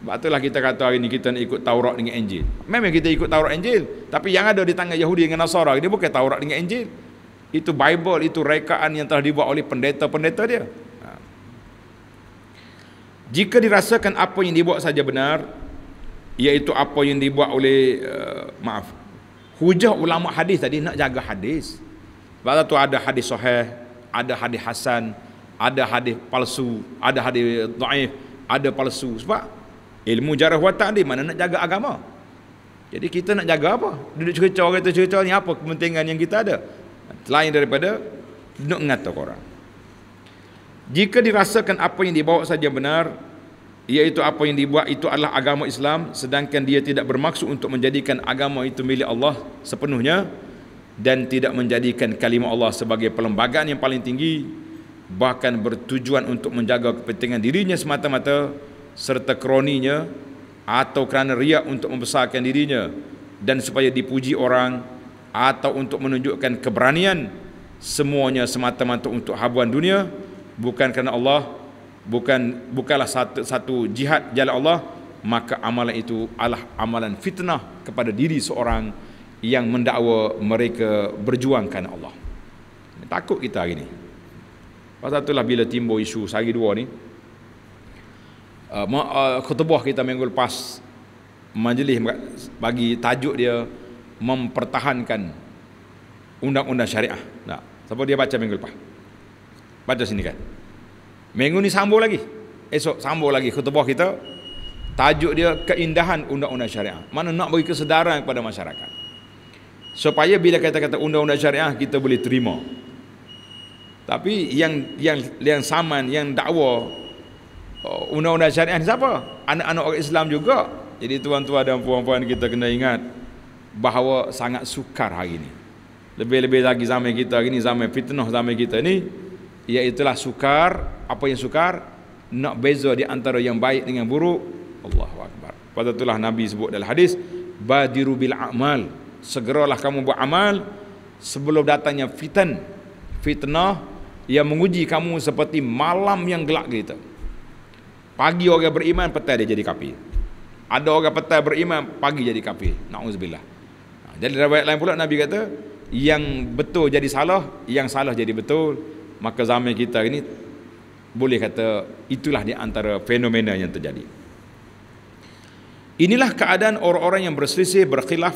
sebab itulah kita kata hari ni kita nak ikut Taurat dengan Injil memang kita ikut Taurat Injil tapi yang ada di tangan Yahudi dengan Nasara dia bukan Taurat dengan Injil itu Bible itu rekaan yang telah dibuat oleh pendeta-pendeta dia ha. jika dirasakan apa yang dibuat saja benar iaitu apa yang dibuat oleh uh, maaf hujah ulama hadis tadi nak jaga hadis. Sebab tu ada hadis sahih, ada hadis hasan, ada hadis palsu, ada hadis dhaif, ada palsu. Sebab ilmu jarah watak ni mana nak jaga agama. Jadi kita nak jaga apa? Duduk cerita orang kata cerita ni apa kepentingan yang kita ada? Selain daripada nak mengatakan orang. Jika dirasakan apa yang dibawa saja benar, iaitu apa yang dibuat itu adalah agama Islam sedangkan dia tidak bermaksud untuk menjadikan agama itu milik Allah sepenuhnya dan tidak menjadikan kalimah Allah sebagai perlembagaan yang paling tinggi bahkan bertujuan untuk menjaga kepentingan dirinya semata-mata serta kroninya atau kerana riak untuk membesarkan dirinya dan supaya dipuji orang atau untuk menunjukkan keberanian semuanya semata-mata untuk habuan dunia bukan kerana Allah bukan bukanlah satu, satu jihad jalan Allah maka amalan itu adalah amalan fitnah kepada diri seorang yang mendakwa mereka berjuangkan Allah takut kita hari ni pasal lah bila timbul isu sehari dua ni uh, uh khutbah kita minggu lepas majlis bagi tajuk dia mempertahankan undang-undang syariah Nah, siapa dia baca minggu lepas baca sini kan Minggu ni sambung lagi. Esok sambung lagi khutbah kita. Tajuk dia keindahan undang-undang syariah. Mana nak bagi kesedaran kepada masyarakat. Supaya bila kata-kata undang-undang syariah kita boleh terima. Tapi yang yang yang saman, yang dakwa oh, undang-undang syariah ni siapa? Anak-anak orang Islam juga. Jadi tuan-tuan dan puan-puan kita kena ingat bahawa sangat sukar hari ini. Lebih-lebih lagi zaman kita hari ini, zaman fitnah zaman kita ni, Iaitulah ya, sukar Apa yang sukar Nak beza di antara yang baik dengan buruk Allahu Akbar Pada itulah Nabi sebut dalam hadis Badiru bil amal Segeralah kamu buat amal Sebelum datangnya fitan Fitnah Yang menguji kamu seperti malam yang gelap gelita. Pagi orang beriman Petai dia jadi kapi Ada orang petai beriman Pagi jadi kapi Na'udzubillah jadi dalam ayat lain pula Nabi kata Yang betul jadi salah Yang salah jadi betul maka zaman kita ini boleh kata itulah di antara fenomena yang terjadi. Inilah keadaan orang-orang yang berselisih, berkhilaf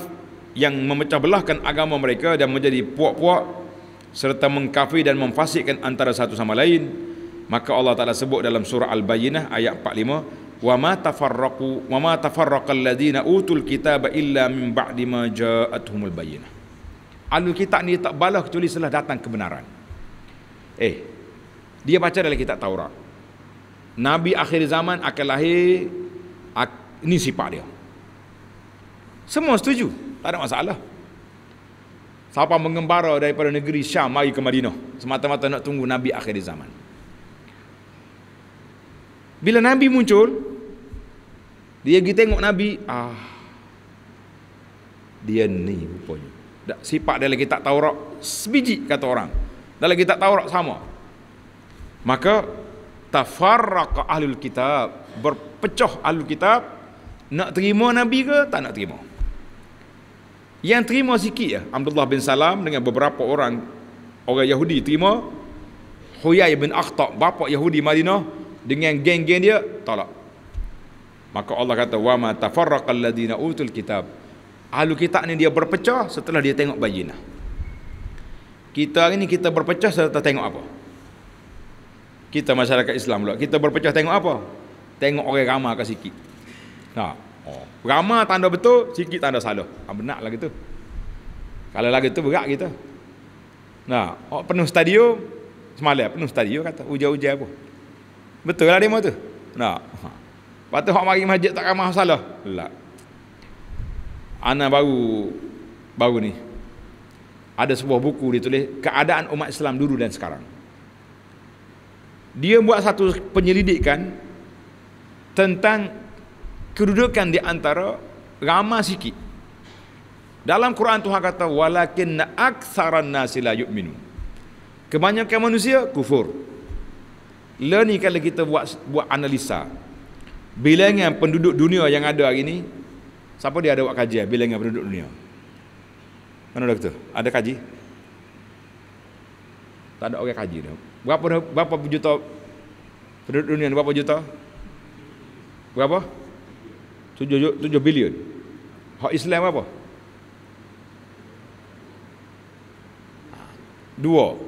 yang memecah belahkan agama mereka dan menjadi puak-puak serta mengkafir dan memfasikkan antara satu sama lain. Maka Allah Taala sebut dalam surah Al-Bayyinah ayat 45, wa ma tafarraqu wa ma tafarraqal ladina utul kitaba illa min ba'di ma ja'atuhumul bayyinah. Alkitab ni tak balah kecuali setelah datang kebenaran. Eh, dia baca dalam kitab Taurat. Nabi akhir zaman akan lahir, ini sifat dia. Semua setuju, tak ada masalah. Siapa mengembara daripada negeri Syam mari ke Madinah. Semata-mata nak tunggu Nabi akhir zaman. Bila Nabi muncul, dia pergi tengok Nabi, ah, dia ni rupanya. Sifat dia lagi tak taurak, sebiji kata orang dalam tahu Taurat sama maka tafarraqa ahlul kitab berpecah ahlul kitab nak terima nabi ke tak nak terima yang terima sikit ya Abdullah bin Salam dengan beberapa orang orang Yahudi terima Huyai bin Akhtab bapa Yahudi Madinah dengan geng-geng dia tolak maka Allah kata wa ma tafarraqa alladhina utul kitab ahlul kitab ni dia berpecah setelah dia tengok bayinah kita hari ni kita berpecah serta tengok apa? Kita masyarakat Islam pula. Kita berpecah tengok apa? Tengok orang ramah ke sikit. Nah. Ha, oh. Ramah tanda betul, sikit tanda salah. Ha, benar lah gitu. Kalau lagi tu berat kita. Nah, oh, penuh stadium semalai penuh stadium kata hujan-hujan apa. Betul lah demo tu. Nah. Ha. Lepas tu orang mari masjid tak ramah salah. Lah. Ana baru baru ni ada sebuah buku ditulis keadaan umat Islam dulu dan sekarang. Dia buat satu penyelidikan tentang kedudukan di antara ramah sikit. Dalam Quran Tuhan kata walakin aktsaran nasi la yu'minu. Kebanyakan manusia kufur. Lah ni kalau kita buat buat analisa bilangan penduduk dunia yang ada hari ini siapa dia ada buat kajian bilangan penduduk dunia? Mana doktor? Ada kaji? Tak ada orang kaji dah. Berapa dah, berapa juta penduduk dunia berapa juta? Berapa? 7 7 bilion. Hak Islam apa? Dua.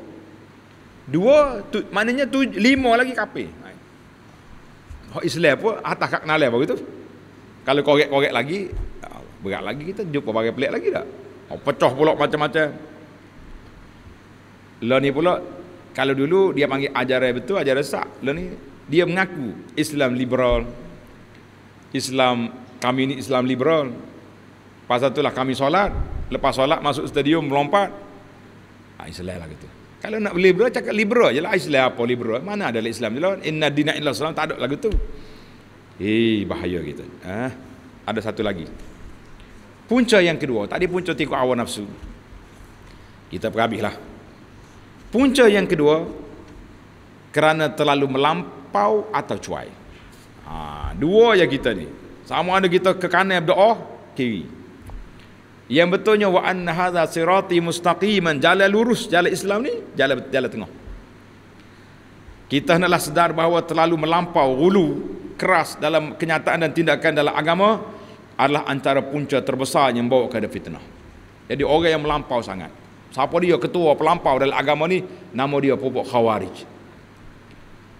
Dua tu, maknanya tu lima lagi kafir. Hak Islam pun atas kak nalai begitu. Kalau korek-korek lagi berat lagi kita jumpa bagai pelik lagi tak? Oh, pecah pula macam-macam lah ni pula kalau dulu dia panggil ajaran betul ajaran sak lah ni dia mengaku Islam liberal Islam kami ni Islam liberal pasal itulah kami solat lepas solat masuk stadium melompat ha, Islam gitu lah kalau nak liberal cakap liberal je lah Islam apa liberal mana ada Islam je inna dina illa salam tak ada lagu tu eh bahaya gitu ha? Ah, ada satu lagi Punca yang kedua, tadi punca tikut awal nafsu. Kita berhabislah. Punca yang kedua, kerana terlalu melampau atau cuai. Ha, dua ya kita ni. Sama ada kita ke kanan berdoa, kiri. Yang betulnya wa anna hadha sirati mustaqiman jalan lurus jalan Islam ni jalan jalan tengah. Kita hendaklah sedar bahawa terlalu melampau gulu keras dalam kenyataan dan tindakan dalam agama adalah antara punca terbesar yang bawa kepada fitnah. Jadi orang yang melampau sangat. Siapa dia ketua pelampau dalam agama ni? Nama dia pupuk khawarij.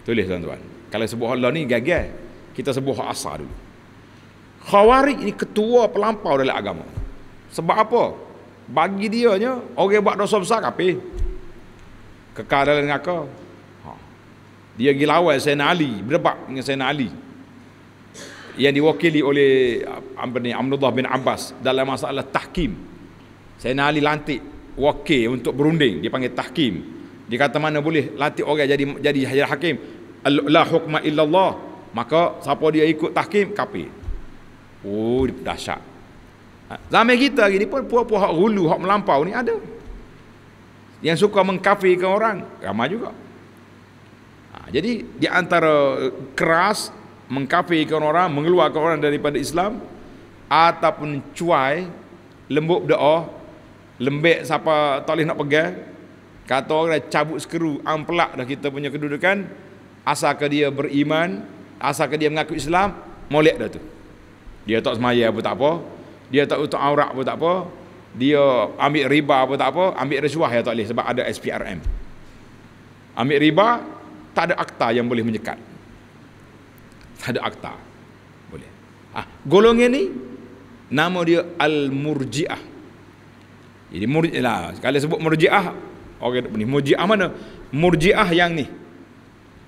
Tulis tuan-tuan. Kalau sebut Allah ni gagal. Kita sebut asal dulu. Khawarij ni ketua pelampau dalam agama. Sebab apa? Bagi dia ni, orang buat dosa besar kapi. Kekal dalam neraka. Ha. Dia gilawal Sayyidina Ali. Berdebat dengan Sayyidina Ali yang diwakili oleh Amrni Amrullah bin Abbas dalam masalah tahkim. Sayyidina Ali lantik wakil untuk berunding Dia panggil tahkim. Dia kata mana boleh latih orang jadi jadi hajar hakim. La hukma illallah. Maka siapa dia ikut tahkim kafir. Oh dahsyat. Ha, zaman kita hari ni pun puak-puak hak hulu hak melampau ni ada. Yang suka mengkafirkan orang ramai juga. Ha, jadi di antara keras mengkafirkan orang, mengeluarkan orang daripada Islam ataupun cuai lembut doa lembek siapa tak boleh nak pegang kata orang dah cabut sekeru amplak dah kita punya kedudukan asalkan dia beriman asalkan dia mengaku Islam molek dah tu dia tak semaya apa tak apa dia tak utuk aurat apa tak apa dia ambil riba apa tak apa ambil rasuah ya tak boleh sebab ada SPRM ambil riba tak ada akta yang boleh menyekat ada akta boleh ah golongan ni nama dia al murjiah jadi murjiah kalau sebut murjiah orang okay, ni murjiah mana murjiah yang ni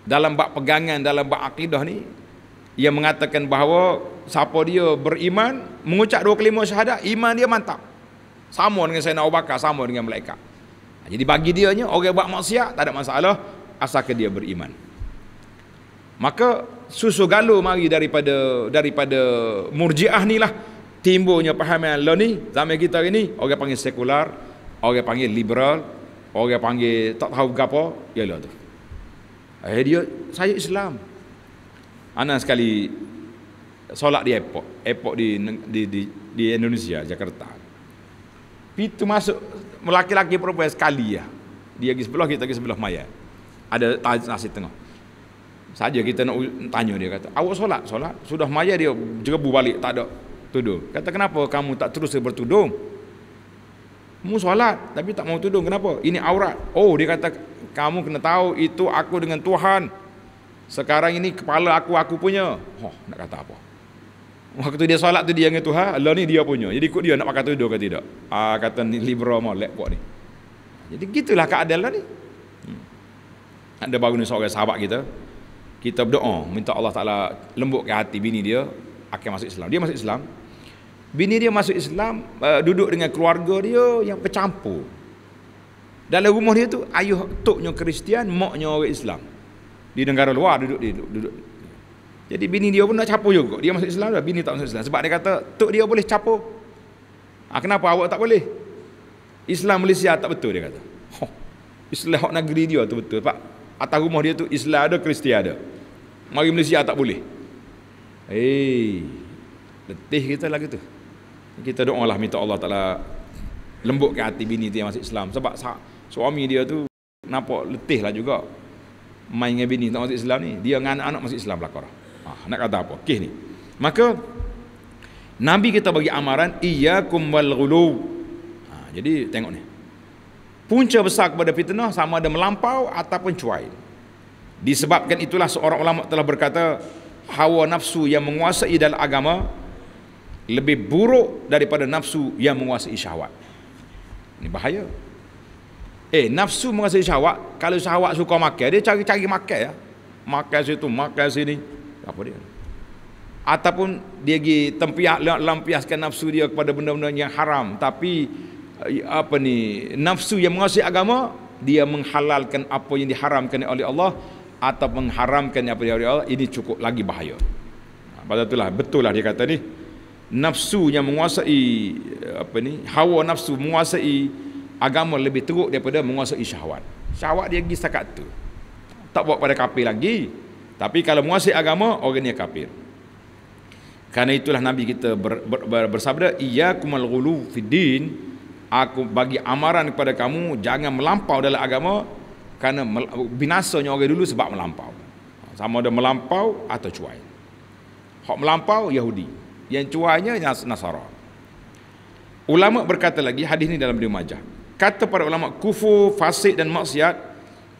dalam bab pegangan dalam bab akidah ni ia mengatakan bahawa siapa dia beriman mengucap dua kelima syahadah, iman dia mantap sama dengan saya Abu Bakar sama dengan malaikat ha, jadi bagi dia orang buat maksiat tak ada masalah asalkan dia beriman maka susu galuh mari daripada daripada murjiah ni lah timbunya pahaman lo ni zaman kita ini orang panggil sekular orang panggil liberal orang panggil tak tahu apa ya lo tu eh dia saya Islam anak sekali solat di epok epok di di di, di Indonesia Jakarta pintu masuk laki-laki perempuan sekali ya dia pergi sebelah kita pergi sebelah maya ada nasi tengah saja kita nak tanya dia kata awak solat solat sudah maya dia jerebu balik tak ada tuduh kata kenapa kamu tak terus bertuduh mu solat tapi tak mau tudung kenapa ini aurat oh dia kata kamu kena tahu itu aku dengan Tuhan sekarang ini kepala aku aku punya oh nak kata apa waktu dia solat tu dia dengan Tuhan Allah ni dia punya jadi ikut dia nak pakai tuduh ke tidak ah kata ni libra molek kok ni jadi gitulah keadaan lah ni hmm. ada baru ni seorang sahabat kita kita berdoa minta Allah Taala lembutkan hati bini dia akan masuk Islam. Dia masuk Islam. Bini dia masuk Islam uh, duduk dengan keluarga dia yang bercampur. Dalam rumah dia tu ayuh toknya Kristian, maknya orang Islam. Di negara luar duduk dia duduk, duduk. Jadi bini dia pun nak capur juga. Dia masuk Islam bini tak masuk Islam. Sebab dia kata, tok dia boleh capur. Ha, ah, kenapa awak tak boleh? Islam Malaysia tak betul dia kata. Islam negeri dia tu betul. Pak, atas rumah dia tu Islam ada, Kristian ada. Mari Malaysia tak boleh. Eh, letih kita lah gitu. Kita doa lah minta Allah Ta'ala lembutkan hati bini tu yang masuk Islam. Sebab suami dia tu nampak letih lah juga. Main dengan bini tak masuk Islam ni. Dia dengan anak-anak masuk Islam lah korang. Ah, ha, nak kata apa? Kih ni. Maka, Nabi kita bagi amaran, Iyakum wal gulu. Ah, ha, jadi, tengok ni. Punca besar kepada fitnah sama ada melampau ataupun cuai. Disebabkan itulah seorang ulama telah berkata hawa nafsu yang menguasai dalam agama lebih buruk daripada nafsu yang menguasai syahwat. Ini bahaya. Eh, nafsu menguasai syahwat, kalau syahwat suka makan, dia cari-cari makan ya. Makan situ, makan sini. Apa dia? Ataupun dia pergi tempiak, lampiaskan nafsu dia kepada benda-benda yang haram. Tapi, eh, apa ni, nafsu yang menguasai agama, dia menghalalkan apa yang diharamkan oleh Allah atau mengharamkan apa yang Allah ini cukup lagi bahaya. Pada itulah betul lah dia kata ni nafsu yang menguasai apa ni hawa nafsu menguasai agama lebih teruk daripada menguasai syahwat. Syahwat dia pergi setakat tu. Tak buat pada kafir lagi. Tapi kalau menguasai agama orang dia kafir. Karena itulah Nabi kita ber, ber, ber, bersabda iyyakum al-ghulu fid din aku bagi amaran kepada kamu jangan melampau dalam agama kerana binasanya orang dulu sebab melampau. Sama ada melampau atau cuai. Hak melampau Yahudi. Yang cuainya Nas Nasara. Ulama berkata lagi hadis ini dalam Ibnu Majah. Kata para ulama kufu, fasik dan maksiat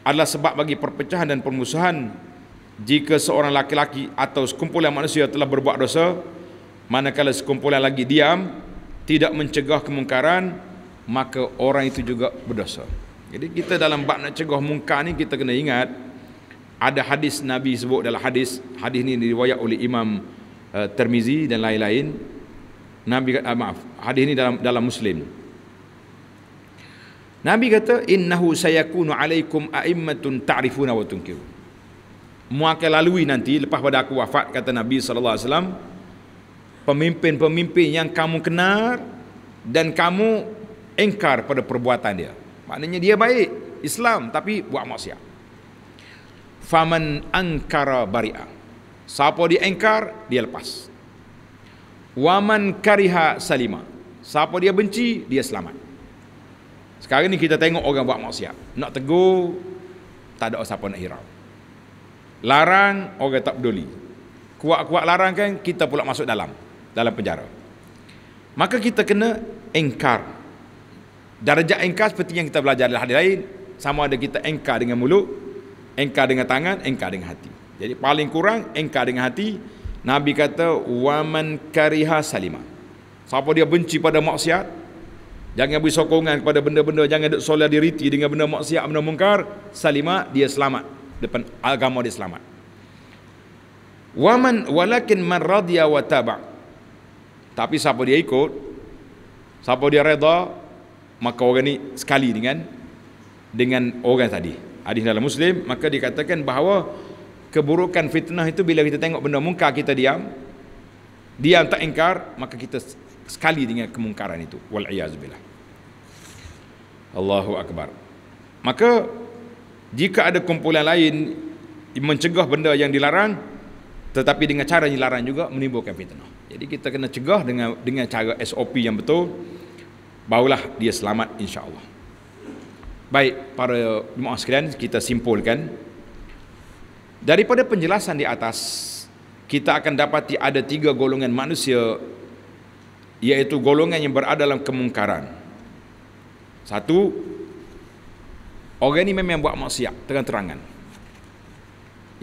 adalah sebab bagi perpecahan dan permusuhan jika seorang laki-laki atau sekumpulan manusia telah berbuat dosa manakala sekumpulan lagi diam tidak mencegah kemungkaran maka orang itu juga berdosa. Jadi kita dalam bab nak cegah mungkar ni kita kena ingat ada hadis Nabi sebut dalam hadis hadis ni diriwayat oleh Imam uh, eh, Termizi dan lain-lain. Nabi kata uh, maaf hadis ni dalam dalam Muslim. Nabi kata innahu sayakunu alaikum a'immatun ta'rifuna wa tunkiru. Muakal lalui nanti lepas pada aku wafat kata Nabi sallallahu alaihi wasallam pemimpin-pemimpin yang kamu kenal dan kamu engkar pada perbuatan dia. Maknanya dia baik Islam tapi buat maksiat. Faman angkara bari'a. Siapa dia engkar, dia lepas. Waman kariha salima. Siapa dia benci, dia selamat. Sekarang ni kita tengok orang buat maksiat. Nak tegur, tak ada siapa nak hirau. Larang, orang tak peduli. Kuat-kuat larang kan, kita pula masuk dalam. Dalam penjara. Maka kita kena engkar. Darjah engkar seperti yang kita belajar dalam hadis lain, sama ada kita engkar dengan mulut, engkar dengan tangan, engkar dengan hati. Jadi paling kurang engkar dengan hati, Nabi kata waman kariha salima. Siapa dia benci pada maksiat, jangan beri sokongan kepada benda-benda, jangan solat diriti dengan benda maksiat, benda mungkar, salima dia selamat depan agama dia selamat. Waman walakin man radiya wa taba. Tapi siapa dia ikut, siapa dia reda maka orang ni sekali dengan dengan orang tadi hadis dalam muslim maka dikatakan bahawa keburukan fitnah itu bila kita tengok benda mungkar kita diam diam tak ingkar maka kita sekali dengan kemungkaran itu wal iaz billah Allahu akbar maka jika ada kumpulan lain mencegah benda yang dilarang tetapi dengan cara yang dilarang juga menimbulkan fitnah jadi kita kena cegah dengan dengan cara SOP yang betul barulah dia selamat insya-Allah. Baik, para jemaah sekalian, kita simpulkan daripada penjelasan di atas kita akan dapati ada tiga golongan manusia iaitu golongan yang berada dalam kemungkaran. Satu orang ini memang buat maksiat terang-terangan.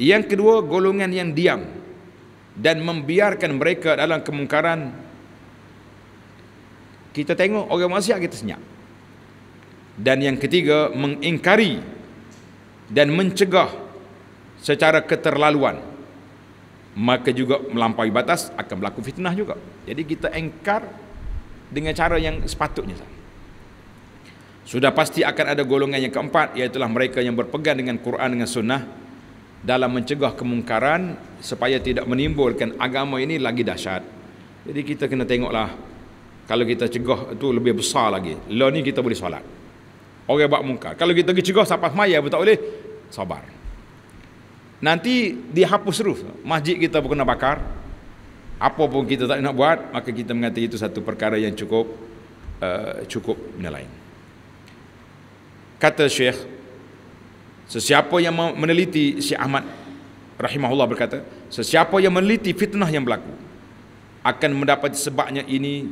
Yang kedua golongan yang diam dan membiarkan mereka dalam kemungkaran kita tengok orang maksiat kita senyap dan yang ketiga mengingkari dan mencegah secara keterlaluan maka juga melampaui batas akan berlaku fitnah juga jadi kita engkar dengan cara yang sepatutnya sudah pasti akan ada golongan yang keempat iaitulah mereka yang berpegang dengan Quran dengan sunnah dalam mencegah kemungkaran supaya tidak menimbulkan agama ini lagi dahsyat jadi kita kena tengoklah kalau kita cegah tu lebih besar lagi. Lah ni kita boleh solat. Orang buat muka. Kalau kita pergi cegah sampai semaya pun tak boleh. Sabar. Nanti dihapus roof. Masjid kita pun kena bakar. Apa pun kita tak nak buat. Maka kita mengatakan itu satu perkara yang cukup. Uh, cukup menelain. Kata Syekh. Sesiapa yang meneliti si Ahmad. Rahimahullah berkata. Sesiapa yang meneliti fitnah yang berlaku. Akan mendapat sebabnya ini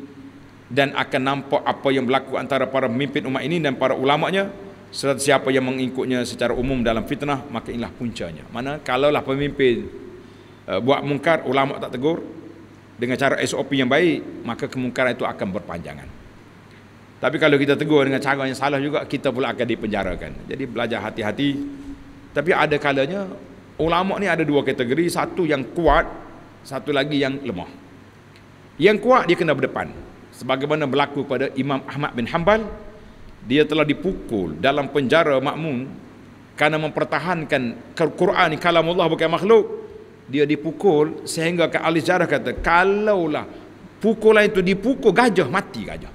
dan akan nampak apa yang berlaku antara para pemimpin umat ini dan para ulama'nya serta siapa yang mengikutnya secara umum dalam fitnah maka inilah puncanya mana kalaulah pemimpin uh, buat mungkar ulama tak tegur dengan cara SOP yang baik maka kemungkaran itu akan berpanjangan tapi kalau kita tegur dengan cara yang salah juga kita pula akan dipenjarakan jadi belajar hati-hati tapi ada kalanya ulama ni ada dua kategori satu yang kuat satu lagi yang lemah yang kuat dia kena berdepan sebagaimana berlaku pada Imam Ahmad bin Hanbal dia telah dipukul dalam penjara makmun kerana mempertahankan Al-Quran kalam Allah bukan makhluk dia dipukul sehingga ke ahli sejarah kata kalaulah pukulan itu dipukul gajah mati gajah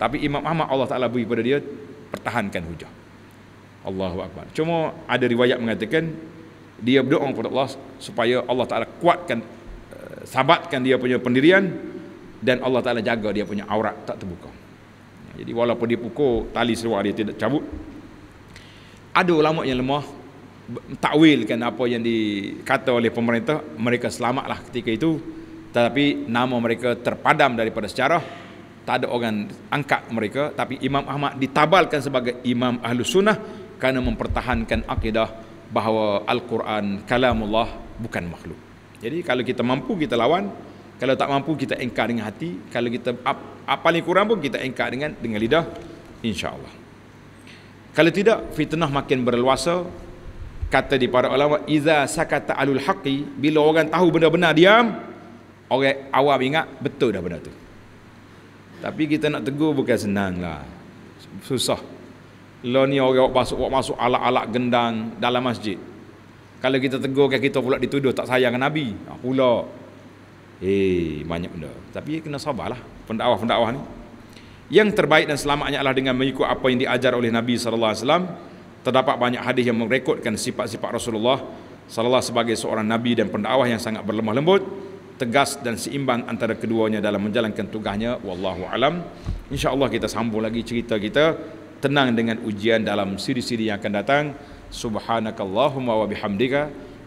tapi Imam Ahmad Allah Ta'ala beri pada dia pertahankan hujah Allahu Akbar cuma ada riwayat mengatakan dia berdoa kepada Allah supaya Allah Ta'ala kuatkan eh, sabatkan dia punya pendirian dan Allah Taala jaga dia punya aurat tak terbuka. Jadi walaupun dia pukul tali seluar dia tidak cabut. Ada ulama yang lemah takwilkan apa yang dikata oleh pemerintah mereka selamatlah ketika itu tetapi nama mereka terpadam daripada sejarah tak ada orang angkat mereka tapi Imam Ahmad ditabalkan sebagai Imam Ahlus Sunnah kerana mempertahankan akidah bahawa Al-Quran kalamullah bukan makhluk jadi kalau kita mampu kita lawan kalau tak mampu kita engkar dengan hati, kalau kita apa paling kurang pun kita engkar dengan dengan lidah insya-Allah. Kalau tidak fitnah makin berleluasa kata di para ulama iza sakata alul haqi bila orang tahu benda-benda diam orang awam ingat betul dah benda tu. Tapi kita nak tegur bukan senang lah. Susah. Lo ni orang masuk buat masuk alat-alat gendang dalam masjid. Kalau kita tegur kan kita pula dituduh tak sayang Nabi. Ah pula. Eh, banyak benda. Tapi kena sabarlah pendakwah-pendakwah ni. Yang terbaik dan selamatnya adalah dengan mengikut apa yang diajar oleh Nabi sallallahu alaihi wasallam. Terdapat banyak hadis yang merekodkan sifat-sifat Rasulullah sallallahu alaihi sebagai seorang nabi dan pendakwah yang sangat berlemah lembut, tegas dan seimbang antara keduanya dalam menjalankan tugasnya. Wallahu alam. Insya-Allah kita sambung lagi cerita kita tenang dengan ujian dalam siri-siri yang akan datang. Subhanakallahumma wa bihamdika